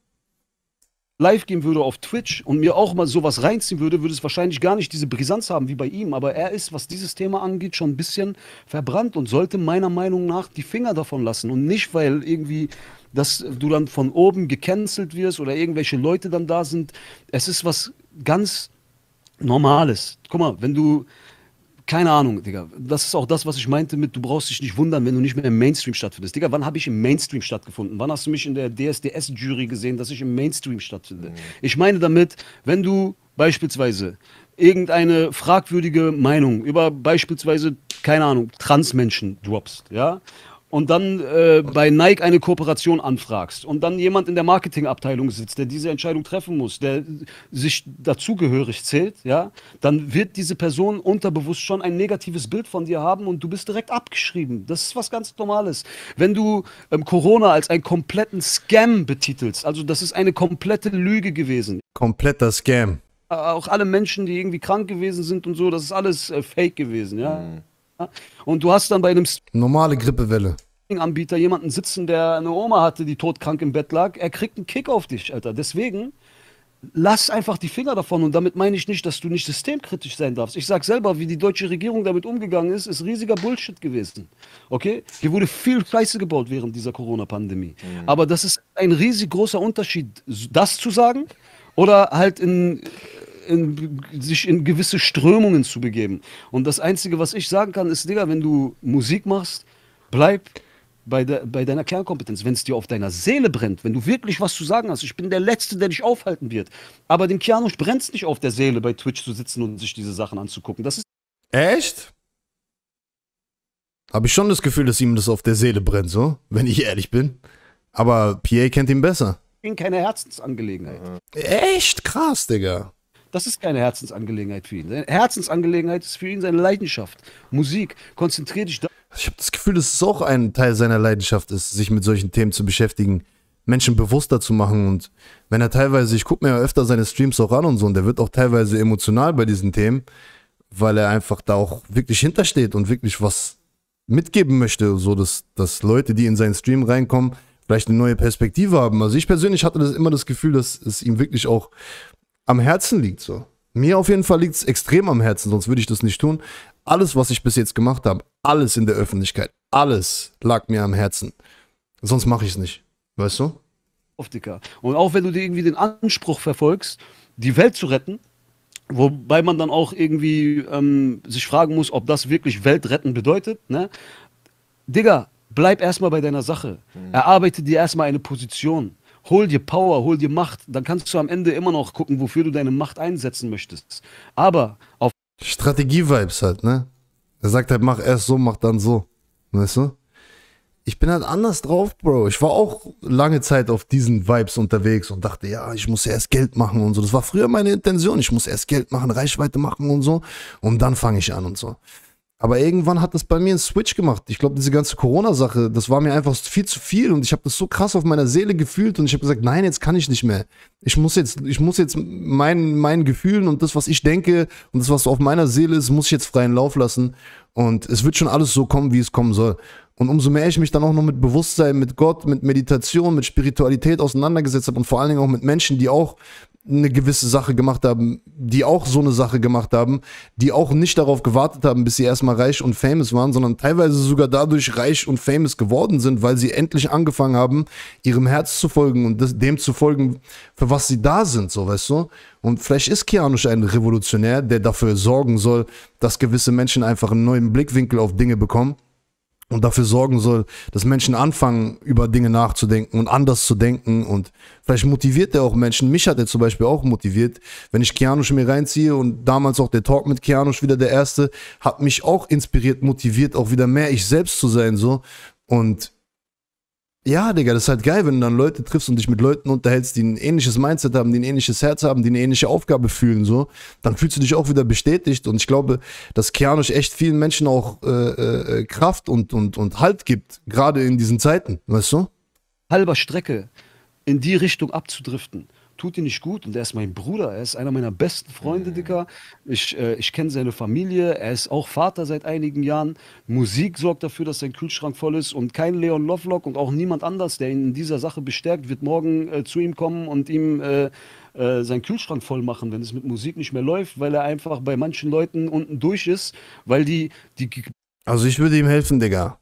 live gehen würde auf Twitch und mir auch mal sowas reinziehen würde, würde es wahrscheinlich gar nicht diese Brisanz haben wie bei ihm. Aber er ist, was dieses Thema angeht, schon ein bisschen verbrannt und sollte meiner Meinung nach die Finger davon lassen. Und nicht, weil irgendwie, dass du dann von oben gecancelt wirst oder irgendwelche Leute dann da sind. Es ist was ganz Normales. Guck mal, wenn du keine Ahnung, Digga. Das ist auch das, was ich meinte mit, du brauchst dich nicht wundern, wenn du nicht mehr im Mainstream stattfindest. Digga, wann habe ich im Mainstream stattgefunden? Wann hast du mich in der DSDS-Jury gesehen, dass ich im Mainstream stattfinde? Mhm. Ich meine damit, wenn du beispielsweise irgendeine fragwürdige Meinung über beispielsweise, keine Ahnung, Transmenschen droppst, ja? und dann äh, bei Nike eine Kooperation anfragst und dann jemand in der Marketingabteilung sitzt, der diese Entscheidung treffen muss, der sich dazugehörig zählt, ja, dann wird diese Person unterbewusst schon ein negatives Bild von dir haben und du bist direkt abgeschrieben. Das ist was ganz Normales. Wenn du ähm, Corona als einen kompletten Scam betitelst, also das ist eine komplette Lüge gewesen. Kompletter Scam. Äh, auch alle Menschen, die irgendwie krank gewesen sind und so, das ist alles äh, Fake gewesen, ja. Mhm. Und du hast dann bei einem normale Grippewelle. Anbieter jemanden sitzen, der eine Oma hatte, die todkrank im Bett lag, er kriegt einen Kick auf dich, Alter. Deswegen lass einfach die Finger davon. Und damit meine ich nicht, dass du nicht systemkritisch sein darfst. Ich sag selber, wie die deutsche Regierung damit umgegangen ist, ist riesiger Bullshit gewesen. Okay? Hier wurde viel Scheiße gebaut während dieser Corona-Pandemie. Mhm. Aber das ist ein riesig großer Unterschied, das zu sagen oder halt in in, sich in gewisse Strömungen zu begeben. Und das Einzige, was ich sagen kann, ist, Digga, wenn du Musik machst, bleib bei, de, bei deiner Kernkompetenz. Wenn es dir auf deiner Seele brennt, wenn du wirklich was zu sagen hast, ich bin der Letzte, der dich aufhalten wird. Aber dem Keanu brennt es nicht auf der Seele, bei Twitch zu sitzen und sich diese Sachen anzugucken. Das ist. Echt? Habe ich schon das Gefühl, dass ihm das auf der Seele brennt, so, wenn ich ehrlich bin. Aber PA kennt ihn besser. Ich bin keine Herzensangelegenheit. Echt krass, Digga. Das ist keine Herzensangelegenheit für ihn. Seine Herzensangelegenheit ist für ihn seine Leidenschaft. Musik. Konzentrier dich da. Ich habe das Gefühl, dass es auch ein Teil seiner Leidenschaft ist, sich mit solchen Themen zu beschäftigen. Menschen bewusster zu machen und wenn er teilweise, ich gucke mir ja öfter seine Streams auch an und so und der wird auch teilweise emotional bei diesen Themen, weil er einfach da auch wirklich hintersteht und wirklich was mitgeben möchte, so dass, dass Leute, die in seinen Stream reinkommen, vielleicht eine neue Perspektive haben. Also ich persönlich hatte das immer das Gefühl, dass es ihm wirklich auch am Herzen liegt. So. Mir auf jeden Fall liegt es extrem am Herzen, sonst würde ich das nicht tun. Alles, was ich bis jetzt gemacht habe, alles in der Öffentlichkeit, alles lag mir am Herzen. Sonst mache ich es nicht. Weißt du? Auf Dicker. Und auch wenn du dir irgendwie den Anspruch verfolgst, die Welt zu retten, wobei man dann auch irgendwie ähm, sich fragen muss, ob das wirklich Welt retten bedeutet, ne? Digga, bleib erstmal bei deiner Sache. Mhm. Erarbeite dir erstmal eine Position hol dir Power, hol dir Macht, dann kannst du am Ende immer noch gucken, wofür du deine Macht einsetzen möchtest. Aber auf. Strategie-Vibes halt, ne? Er sagt halt, mach erst so, mach dann so. Weißt du? Ich bin halt anders drauf, Bro. Ich war auch lange Zeit auf diesen Vibes unterwegs und dachte, ja, ich muss erst Geld machen und so. Das war früher meine Intention. Ich muss erst Geld machen, Reichweite machen und so. Und dann fange ich an und so. Aber irgendwann hat das bei mir einen Switch gemacht. Ich glaube, diese ganze Corona-Sache, das war mir einfach viel zu viel und ich habe das so krass auf meiner Seele gefühlt und ich habe gesagt, nein, jetzt kann ich nicht mehr. Ich muss jetzt, ich muss jetzt meinen, meinen Gefühlen und das, was ich denke und das, was auf meiner Seele ist, muss ich jetzt freien Lauf lassen. Und es wird schon alles so kommen, wie es kommen soll. Und umso mehr ich mich dann auch noch mit Bewusstsein, mit Gott, mit Meditation, mit Spiritualität auseinandergesetzt habe und vor allen Dingen auch mit Menschen, die auch eine gewisse Sache gemacht haben, die auch so eine Sache gemacht haben, die auch nicht darauf gewartet haben, bis sie erstmal reich und famous waren, sondern teilweise sogar dadurch reich und famous geworden sind, weil sie endlich angefangen haben, ihrem Herz zu folgen und das, dem zu folgen, für was sie da sind, so weißt du? Und vielleicht ist Kianusch ein Revolutionär, der dafür sorgen soll, dass gewisse Menschen einfach einen neuen Blickwinkel auf Dinge bekommen und dafür sorgen soll, dass Menschen anfangen, über Dinge nachzudenken und anders zu denken. Und vielleicht motiviert er auch Menschen. Mich hat er zum Beispiel auch motiviert. Wenn ich Kianusch mir reinziehe und damals auch der Talk mit Kianusch wieder der erste, hat mich auch inspiriert, motiviert, auch wieder mehr ich selbst zu sein, so. Und ja, Digga, das ist halt geil, wenn du dann Leute triffst und dich mit Leuten unterhältst, die ein ähnliches Mindset haben, die ein ähnliches Herz haben, die eine ähnliche Aufgabe fühlen, so, dann fühlst du dich auch wieder bestätigt. Und ich glaube, dass Kianosch echt vielen Menschen auch äh, äh, Kraft und, und, und Halt gibt, gerade in diesen Zeiten, weißt du? Halber Strecke in die Richtung abzudriften tut ihm nicht gut. Und er ist mein Bruder, er ist einer meiner besten Freunde, mhm. Dicker. Ich, äh, ich kenne seine Familie, er ist auch Vater seit einigen Jahren. Musik sorgt dafür, dass sein Kühlschrank voll ist. Und kein Leon Lovelock und auch niemand anders, der ihn in dieser Sache bestärkt, wird morgen äh, zu ihm kommen und ihm äh, äh seinen Kühlschrank voll machen, wenn es mit Musik nicht mehr läuft, weil er einfach bei manchen Leuten unten durch ist, weil die, die also ich würde ihm helfen, Digga.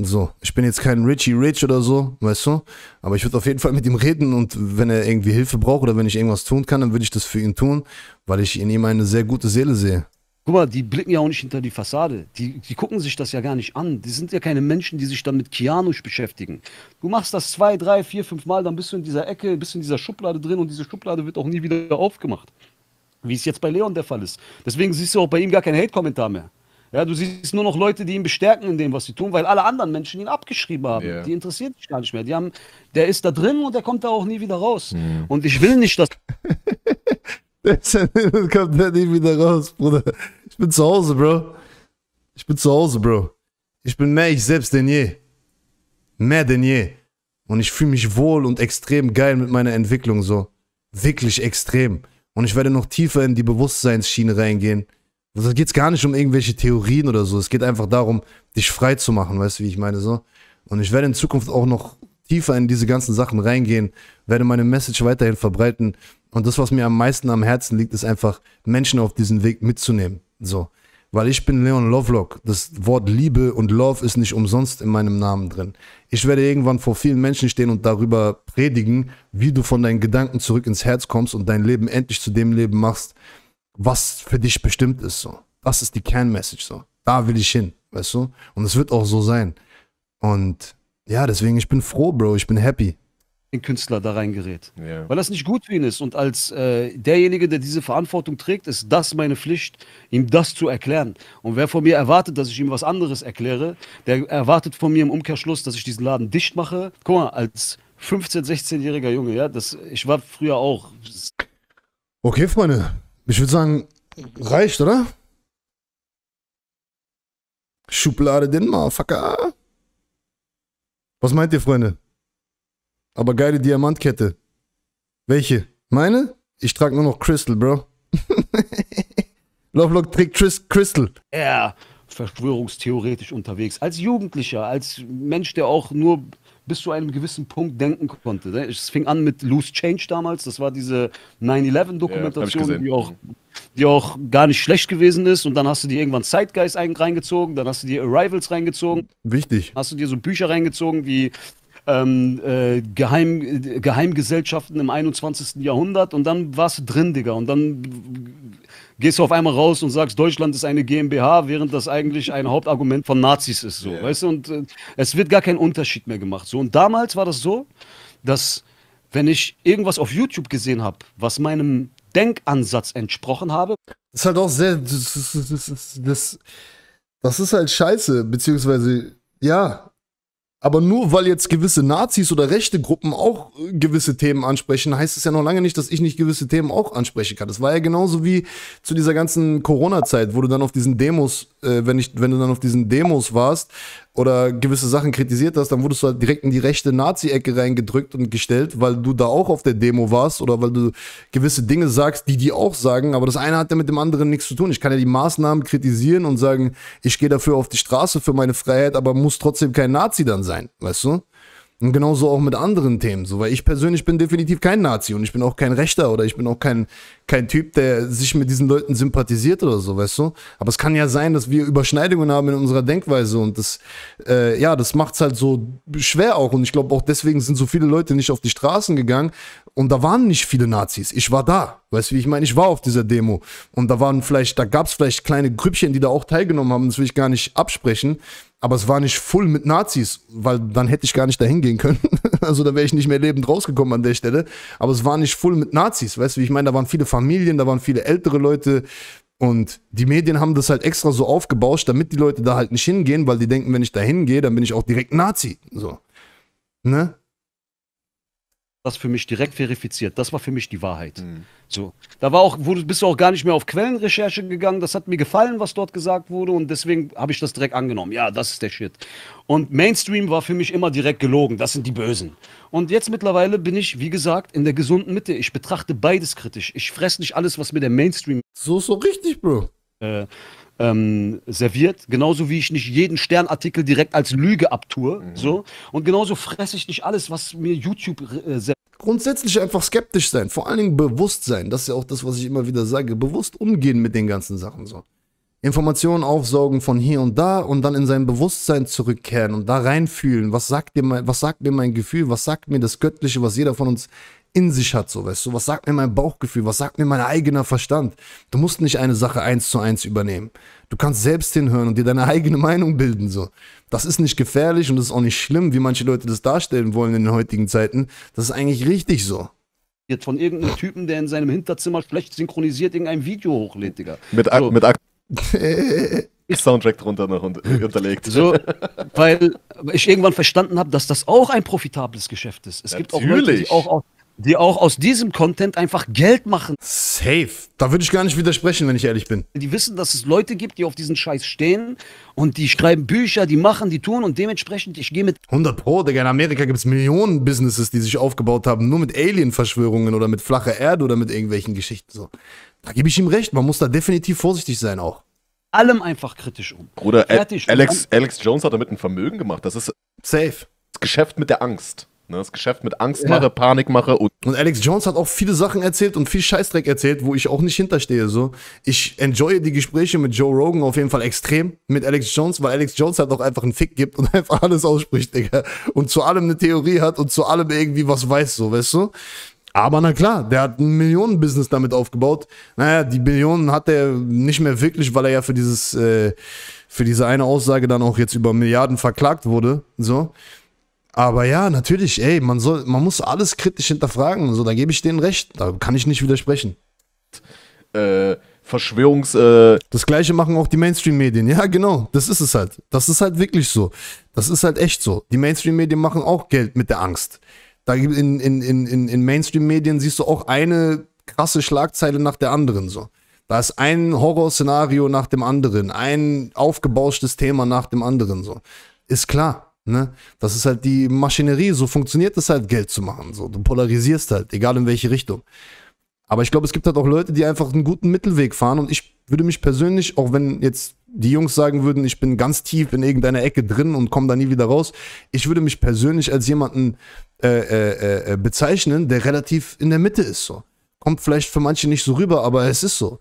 So, ich bin jetzt kein Richie Rich oder so, weißt du? Aber ich würde auf jeden Fall mit ihm reden und wenn er irgendwie Hilfe braucht oder wenn ich irgendwas tun kann, dann würde ich das für ihn tun, weil ich in ihm eine sehr gute Seele sehe. Guck mal, die blicken ja auch nicht hinter die Fassade. Die, die gucken sich das ja gar nicht an. Die sind ja keine Menschen, die sich dann mit Kianusch beschäftigen. Du machst das zwei, drei, vier, fünf Mal, dann bist du in dieser Ecke, bist du in dieser Schublade drin und diese Schublade wird auch nie wieder aufgemacht. Wie es jetzt bei Leon der Fall ist. Deswegen siehst du auch bei ihm gar keinen Hate-Kommentar mehr. Ja, du siehst nur noch Leute, die ihn bestärken in dem, was sie tun, weil alle anderen Menschen ihn abgeschrieben haben. Yeah. Die interessiert dich gar nicht mehr. Die haben, der ist da drin und der kommt da auch nie wieder raus. Mm. Und ich will nicht, dass. *laughs* der ist ja, kommt da nie wieder raus, Bruder. Ich bin zu Hause, Bro. Ich bin zu Hause, Bro. Ich bin mehr ich selbst denn je. Mehr denn je. Und ich fühle mich wohl und extrem geil mit meiner Entwicklung so. Wirklich extrem. Und ich werde noch tiefer in die Bewusstseinsschiene reingehen und also da geht es gar nicht um irgendwelche Theorien oder so. Es geht einfach darum, dich frei zu machen, weißt du, wie ich meine so. Und ich werde in Zukunft auch noch tiefer in diese ganzen Sachen reingehen, werde meine Message weiterhin verbreiten. Und das, was mir am meisten am Herzen liegt, ist einfach, Menschen auf diesen Weg mitzunehmen. So. Weil ich bin Leon Lovelock. Das Wort Liebe und Love ist nicht umsonst in meinem Namen drin. Ich werde irgendwann vor vielen Menschen stehen und darüber predigen, wie du von deinen Gedanken zurück ins Herz kommst und dein Leben endlich zu dem Leben machst, was für dich bestimmt ist. So. Das ist die Kernmessage. So. Da will ich hin, weißt du? Und es wird auch so sein. Und ja, deswegen, ich bin froh, Bro, ich bin happy. Den Künstler da reingerät. Yeah. Weil das nicht gut für ihn ist. Und als äh, derjenige, der diese Verantwortung trägt, ist das meine Pflicht, ihm das zu erklären. Und wer von mir erwartet, dass ich ihm was anderes erkläre, der erwartet von mir im Umkehrschluss, dass ich diesen Laden dicht mache. Guck mal, als 15-, 16-jähriger Junge, ja, das, ich war früher auch. Okay, Freunde, ich würde sagen, reicht, oder? Schublade den Motherfucker. Was meint ihr, Freunde? Aber geile Diamantkette. Welche? Meine? Ich trage nur noch Crystal, Bro. Lovelock *laughs* trägt Tris Crystal. Er verschwörungstheoretisch unterwegs. Als Jugendlicher, als Mensch, der auch nur bis zu einem gewissen Punkt denken konnte. Ne? Es fing an mit Loose Change damals, das war diese 9-11-Dokumentation, ja, die, auch, die auch gar nicht schlecht gewesen ist. Und dann hast du dir irgendwann Zeitgeist reingezogen, dann hast du dir Arrivals reingezogen. Wichtig. Hast du dir so Bücher reingezogen wie ähm, äh, Geheim, äh, Geheimgesellschaften im 21. Jahrhundert und dann warst du drin, Digga. Und dann gehst du auf einmal raus und sagst, Deutschland ist eine GmbH, während das eigentlich ein Hauptargument von Nazis ist. So, yeah. weißt du? Und äh, es wird gar kein Unterschied mehr gemacht. So. Und damals war das so, dass wenn ich irgendwas auf YouTube gesehen habe, was meinem Denkansatz entsprochen habe. Das ist halt auch sehr. Das, das, das, das, das ist halt scheiße, beziehungsweise, ja, aber nur weil jetzt gewisse Nazis oder rechte Gruppen auch äh, gewisse Themen ansprechen, heißt es ja noch lange nicht, dass ich nicht gewisse Themen auch ansprechen kann. Das war ja genauso wie zu dieser ganzen Corona-Zeit, wo du dann auf diesen Demos, äh, wenn ich, wenn du dann auf diesen Demos warst, oder gewisse Sachen kritisiert hast, dann wurdest du halt direkt in die rechte Nazi-Ecke reingedrückt und gestellt, weil du da auch auf der Demo warst oder weil du gewisse Dinge sagst, die die auch sagen, aber das eine hat ja mit dem anderen nichts zu tun. Ich kann ja die Maßnahmen kritisieren und sagen, ich gehe dafür auf die Straße für meine Freiheit, aber muss trotzdem kein Nazi dann sein, weißt du? Und genauso auch mit anderen Themen, so, weil ich persönlich bin definitiv kein Nazi und ich bin auch kein Rechter oder ich bin auch kein, kein Typ, der sich mit diesen Leuten sympathisiert oder so, weißt du? Aber es kann ja sein, dass wir Überschneidungen haben in unserer Denkweise und das, äh, ja, das macht es halt so schwer auch. Und ich glaube, auch deswegen sind so viele Leute nicht auf die Straßen gegangen und da waren nicht viele Nazis. Ich war da, weißt du, wie ich meine? Ich war auf dieser Demo und da waren vielleicht, da gab es vielleicht kleine Grüppchen, die da auch teilgenommen haben, das will ich gar nicht absprechen aber es war nicht voll mit Nazis, weil dann hätte ich gar nicht dahin gehen können. *laughs* Also da wäre ich nicht mehr lebend rausgekommen an der Stelle. Aber es war nicht voll mit Nazis, weißt du, wie ich meine, da waren viele Familien. Familien, da waren viele ältere Leute. Und die Medien haben das halt extra so aufgebauscht, damit die Leute da halt nicht hingehen, weil die denken, wenn ich da hingehe, dann bin ich auch direkt Nazi. So. Ne? Das für mich direkt verifiziert. Das war für mich die Wahrheit. Mhm. So. Da war auch, wurde, bist du auch gar nicht mehr auf Quellenrecherche gegangen. Das hat mir gefallen, was dort gesagt wurde. Und deswegen habe ich das direkt angenommen. Ja, das ist der Shit. Und Mainstream war für mich immer direkt gelogen. Das sind die Bösen. Und jetzt mittlerweile bin ich, wie gesagt, in der gesunden Mitte. Ich betrachte beides kritisch. Ich fresse nicht alles, was mir der Mainstream. So, ist so richtig, Bro. Äh, ähm, serviert, genauso wie ich nicht jeden Sternartikel direkt als Lüge abtue. Mhm. So. Und genauso fresse ich nicht alles, was mir YouTube äh, serviert grundsätzlich einfach skeptisch sein, vor allen Dingen bewusst sein. Das ist ja auch das, was ich immer wieder sage. Bewusst umgehen mit den ganzen Sachen so. Informationen aufsaugen von hier und da und dann in sein Bewusstsein zurückkehren und da reinfühlen. Was sagt, dir mein, was sagt mir mein Gefühl? Was sagt mir das Göttliche, was jeder von uns in sich hat, so weißt du, was sagt mir mein Bauchgefühl, was sagt mir mein eigener Verstand. Du musst nicht eine Sache eins zu eins übernehmen. Du kannst selbst hinhören und dir deine *laughs* eigene Meinung bilden, so. Das ist nicht gefährlich und das ist auch nicht schlimm, wie manche Leute das darstellen wollen in den heutigen Zeiten. Das ist eigentlich richtig so. Jetzt von irgendeinem Typen, der in seinem Hinterzimmer schlecht synchronisiert irgendein Video hochlädt, Digga. Mit, so. mit *laughs* Soundtrack drunter noch *laughs* unterlegt. So, weil ich irgendwann verstanden habe, dass das auch ein profitables Geschäft ist. Es Natürlich. gibt auch Leute, die auch die auch aus diesem Content einfach Geld machen. Safe. Da würde ich gar nicht widersprechen, wenn ich ehrlich bin. Die wissen, dass es Leute gibt, die auf diesen Scheiß stehen und die schreiben Bücher, die machen, die tun und dementsprechend, ich gehe mit... 100 Pro, Digga. In Amerika gibt es Millionen Businesses, die sich aufgebaut haben, nur mit Alien-Verschwörungen oder mit flacher Erde oder mit irgendwelchen Geschichten. So. Da gebe ich ihm recht. Man muss da definitiv vorsichtig sein auch allem einfach kritisch um. Bruder, Fertig, Alex, Alex Jones hat damit ein Vermögen gemacht. Das ist safe. Das Geschäft mit der Angst. Ne, das Geschäft mit Angst mache, ja. Panik mache. Und, und Alex Jones hat auch viele Sachen erzählt und viel Scheißdreck erzählt, wo ich auch nicht hinterstehe. So. Ich enjoye die Gespräche mit Joe Rogan auf jeden Fall extrem, mit Alex Jones, weil Alex Jones halt auch einfach einen Fick gibt und *laughs* einfach alles ausspricht, Digga. Und zu allem eine Theorie hat und zu allem irgendwie was weiß, so, weißt du? Aber na klar, der hat ein Millionen-Business damit aufgebaut. Naja, die Millionen hat er nicht mehr wirklich, weil er ja für dieses, äh, für diese eine Aussage dann auch jetzt über Milliarden verklagt wurde. So. Aber ja, natürlich, ey, man, soll, man muss alles kritisch hinterfragen. So, da gebe ich denen recht. Da kann ich nicht widersprechen. Äh, Verschwörungs. Äh das gleiche machen auch die Mainstream-Medien. Ja, genau. Das ist es halt. Das ist halt wirklich so. Das ist halt echt so. Die Mainstream-Medien machen auch Geld mit der Angst. Da gibt in, in, in, in Mainstream-Medien siehst du auch eine krasse Schlagzeile nach der anderen. So. Da ist ein Horrorszenario nach dem anderen, ein aufgebauschtes Thema nach dem anderen. So. Ist klar. Ne? Das ist halt die Maschinerie, so funktioniert es halt, Geld zu machen. So. Du polarisierst halt, egal in welche Richtung. Aber ich glaube, es gibt halt auch Leute, die einfach einen guten Mittelweg fahren. Und ich würde mich persönlich, auch wenn jetzt die Jungs sagen würden, ich bin ganz tief in irgendeiner Ecke drin und komme da nie wieder raus, ich würde mich persönlich als jemanden äh, äh, äh, bezeichnen, der relativ in der Mitte ist. So. Kommt vielleicht für manche nicht so rüber, aber es ist so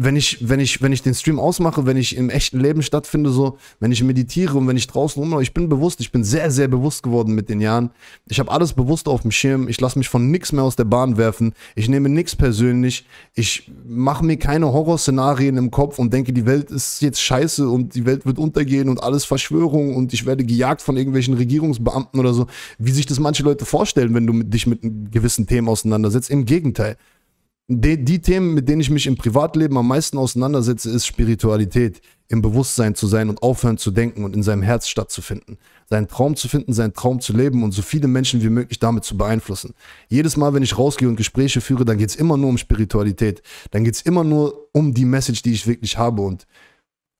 wenn ich, wenn ich, wenn ich den Stream ausmache, wenn ich im echten Leben stattfinde, so, wenn ich meditiere und wenn ich draußen rumlaufe, ich bin bewusst, ich bin sehr, sehr bewusst geworden mit den Jahren. Ich habe alles bewusst auf dem Schirm, ich lasse mich von nichts mehr aus der Bahn werfen, ich nehme nichts persönlich, ich mache mir keine Horrorszenarien im Kopf und denke, die Welt ist jetzt scheiße und die Welt wird untergehen und alles Verschwörung und ich werde gejagt von irgendwelchen Regierungsbeamten oder so, wie sich das manche Leute vorstellen, wenn du dich mit gewissen Themen auseinandersetzt. Im Gegenteil die, die Themen, mit denen ich mich im Privatleben am meisten auseinandersetze, ist Spiritualität, im Bewusstsein zu sein und aufhören zu denken und in seinem Herz stattzufinden. Seinen Traum zu finden, seinen Traum zu leben und so viele Menschen wie möglich damit zu beeinflussen. Jedes Mal, wenn ich rausgehe und Gespräche führe, dann geht es immer nur um Spiritualität. Dann geht es immer nur um die Message, die ich wirklich habe. Und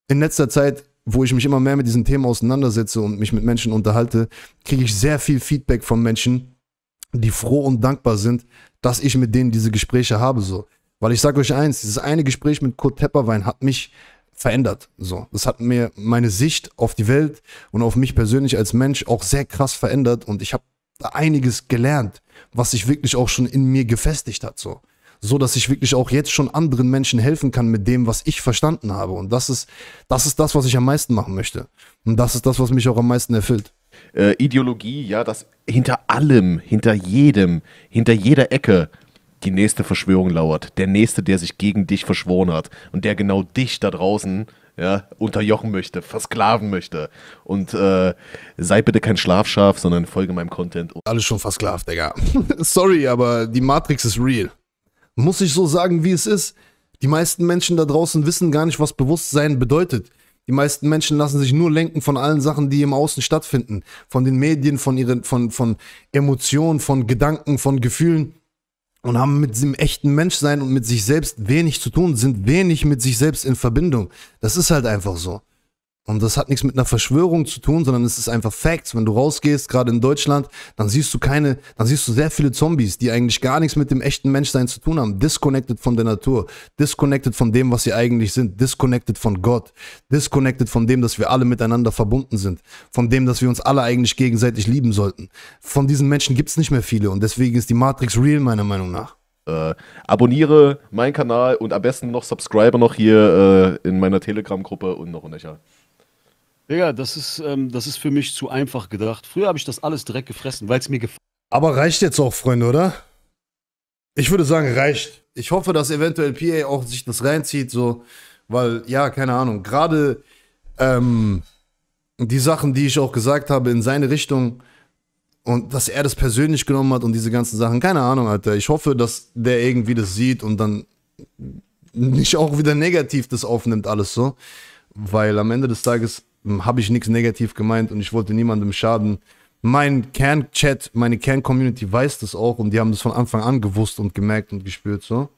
in letzter Zeit wo ich mich immer mehr mit diesen Themen auseinandersetze und mich mit Menschen unterhalte, kriege ich sehr viel Feedback von Menschen, die froh und dankbar sind, dass ich mit denen diese Gespräche habe. So. Weil ich sage euch eins, dieses eine Gespräch mit Kurt Tepperwein hat mich verändert. So, das hat mir meine Sicht auf die Welt und auf mich persönlich als Mensch auch sehr krass verändert und ich habe einiges gelernt, was sich wirklich auch schon in mir gefestigt hat. So, so dass ich wirklich auch jetzt schon anderen Menschen helfen kann mit dem, was ich verstanden habe. Und das ist, das ist das, was ich am meisten machen möchte. Und das ist das, was mich auch am meisten erfüllt äh, Ideologie, ja, dass hinter allem, hinter jedem, hinter jeder Ecke die nächste Verschwörung lauert. Der nächste, der sich gegen dich verschworen hat und der genau dich da draußen ja, unterjochen möchte, versklaven möchte. Und äh, sei bitte kein Schlafschaf, sondern folge meinem Content. Alles schon versklavt, Digga. *laughs* Sorry, aber die Matrix ist real. Muss ich so sagen, wie es ist. Die meisten Menschen da draußen wissen gar nicht, was Bewusstsein bedeutet. Die meisten Menschen lassen sich nur lenken von allen Sachen, die im Außen stattfinden. Von den Medien, von, ihren, von, von Emotionen, von Gedanken, von Gefühlen. Und haben mit dem echten Menschsein und mit sich selbst wenig zu tun, sind wenig mit sich selbst in Verbindung. Das ist halt einfach so. Und das hat nichts mit einer Verschwörung zu tun, sondern es ist einfach Facts. Wenn du rausgehst, gerade in Deutschland, dann siehst du keine, dann siehst du sehr viele Zombies, die eigentlich gar nichts mit dem echten Menschsein zu tun haben. Disconnected von der Natur, disconnected von dem, was sie eigentlich sind, disconnected von Gott, disconnected von dem, dass wir alle miteinander verbunden sind, von dem, dass wir uns alle eigentlich gegenseitig lieben sollten. Von diesen Menschen gibt es nicht mehr viele und deswegen ist die Matrix real, meiner Meinung nach. Äh, abonniere meinen Kanal und am besten noch Subscriber noch hier äh, in meiner Telegram-Gruppe und noch und nöcher. Ja, das ist, ähm, das ist für mich zu einfach gedacht. Früher habe ich das alles direkt gefressen, weil es mir gefällt. Aber reicht jetzt auch, Freunde, oder? Ich würde sagen, reicht. Ich hoffe, dass eventuell PA auch sich das reinzieht, so, weil, ja, keine Ahnung, gerade ähm, die Sachen, die ich auch gesagt habe, in seine Richtung und dass er das persönlich genommen hat und diese ganzen Sachen, keine Ahnung, Alter. Ich hoffe, dass der irgendwie das sieht und dann nicht auch wieder negativ das aufnimmt, alles so. Weil am Ende des Tages ähm, habe ich nichts negativ gemeint und ich wollte niemandem schaden. Mein Kernchat, meine Kerncommunity weiß das auch und die haben das von Anfang an gewusst und gemerkt und gespürt so.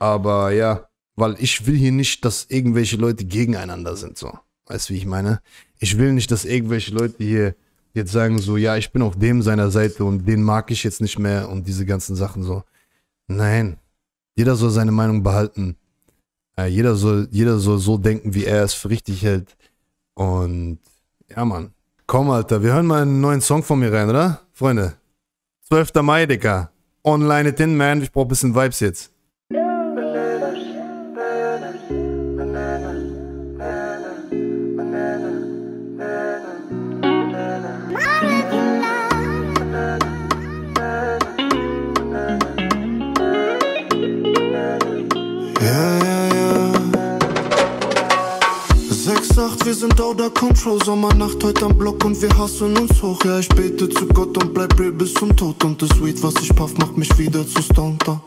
Aber ja, weil ich will hier nicht, dass irgendwelche Leute gegeneinander sind so. Weißt du, wie ich meine? Ich will nicht, dass irgendwelche Leute hier jetzt sagen so, ja, ich bin auf dem seiner Seite und den mag ich jetzt nicht mehr und diese ganzen Sachen so. Nein, jeder soll seine Meinung behalten. Ja, äh, jeder soll, jeder soll so denken, wie er es für richtig hält. Und ja, Mann. Komm, Alter, wir hören mal einen neuen Song von mir rein, oder? Freunde. 12. Mai, Dicker. Online it in, man. Ich brauche ein bisschen Vibes jetzt. sind Outer Control, Sommernacht heute am Block und wir hassen uns hoch. Ja, ich bete zu Gott und bleib real bis zum Tod. Und das Weed, was ich puff, macht mich wieder zu Stonter.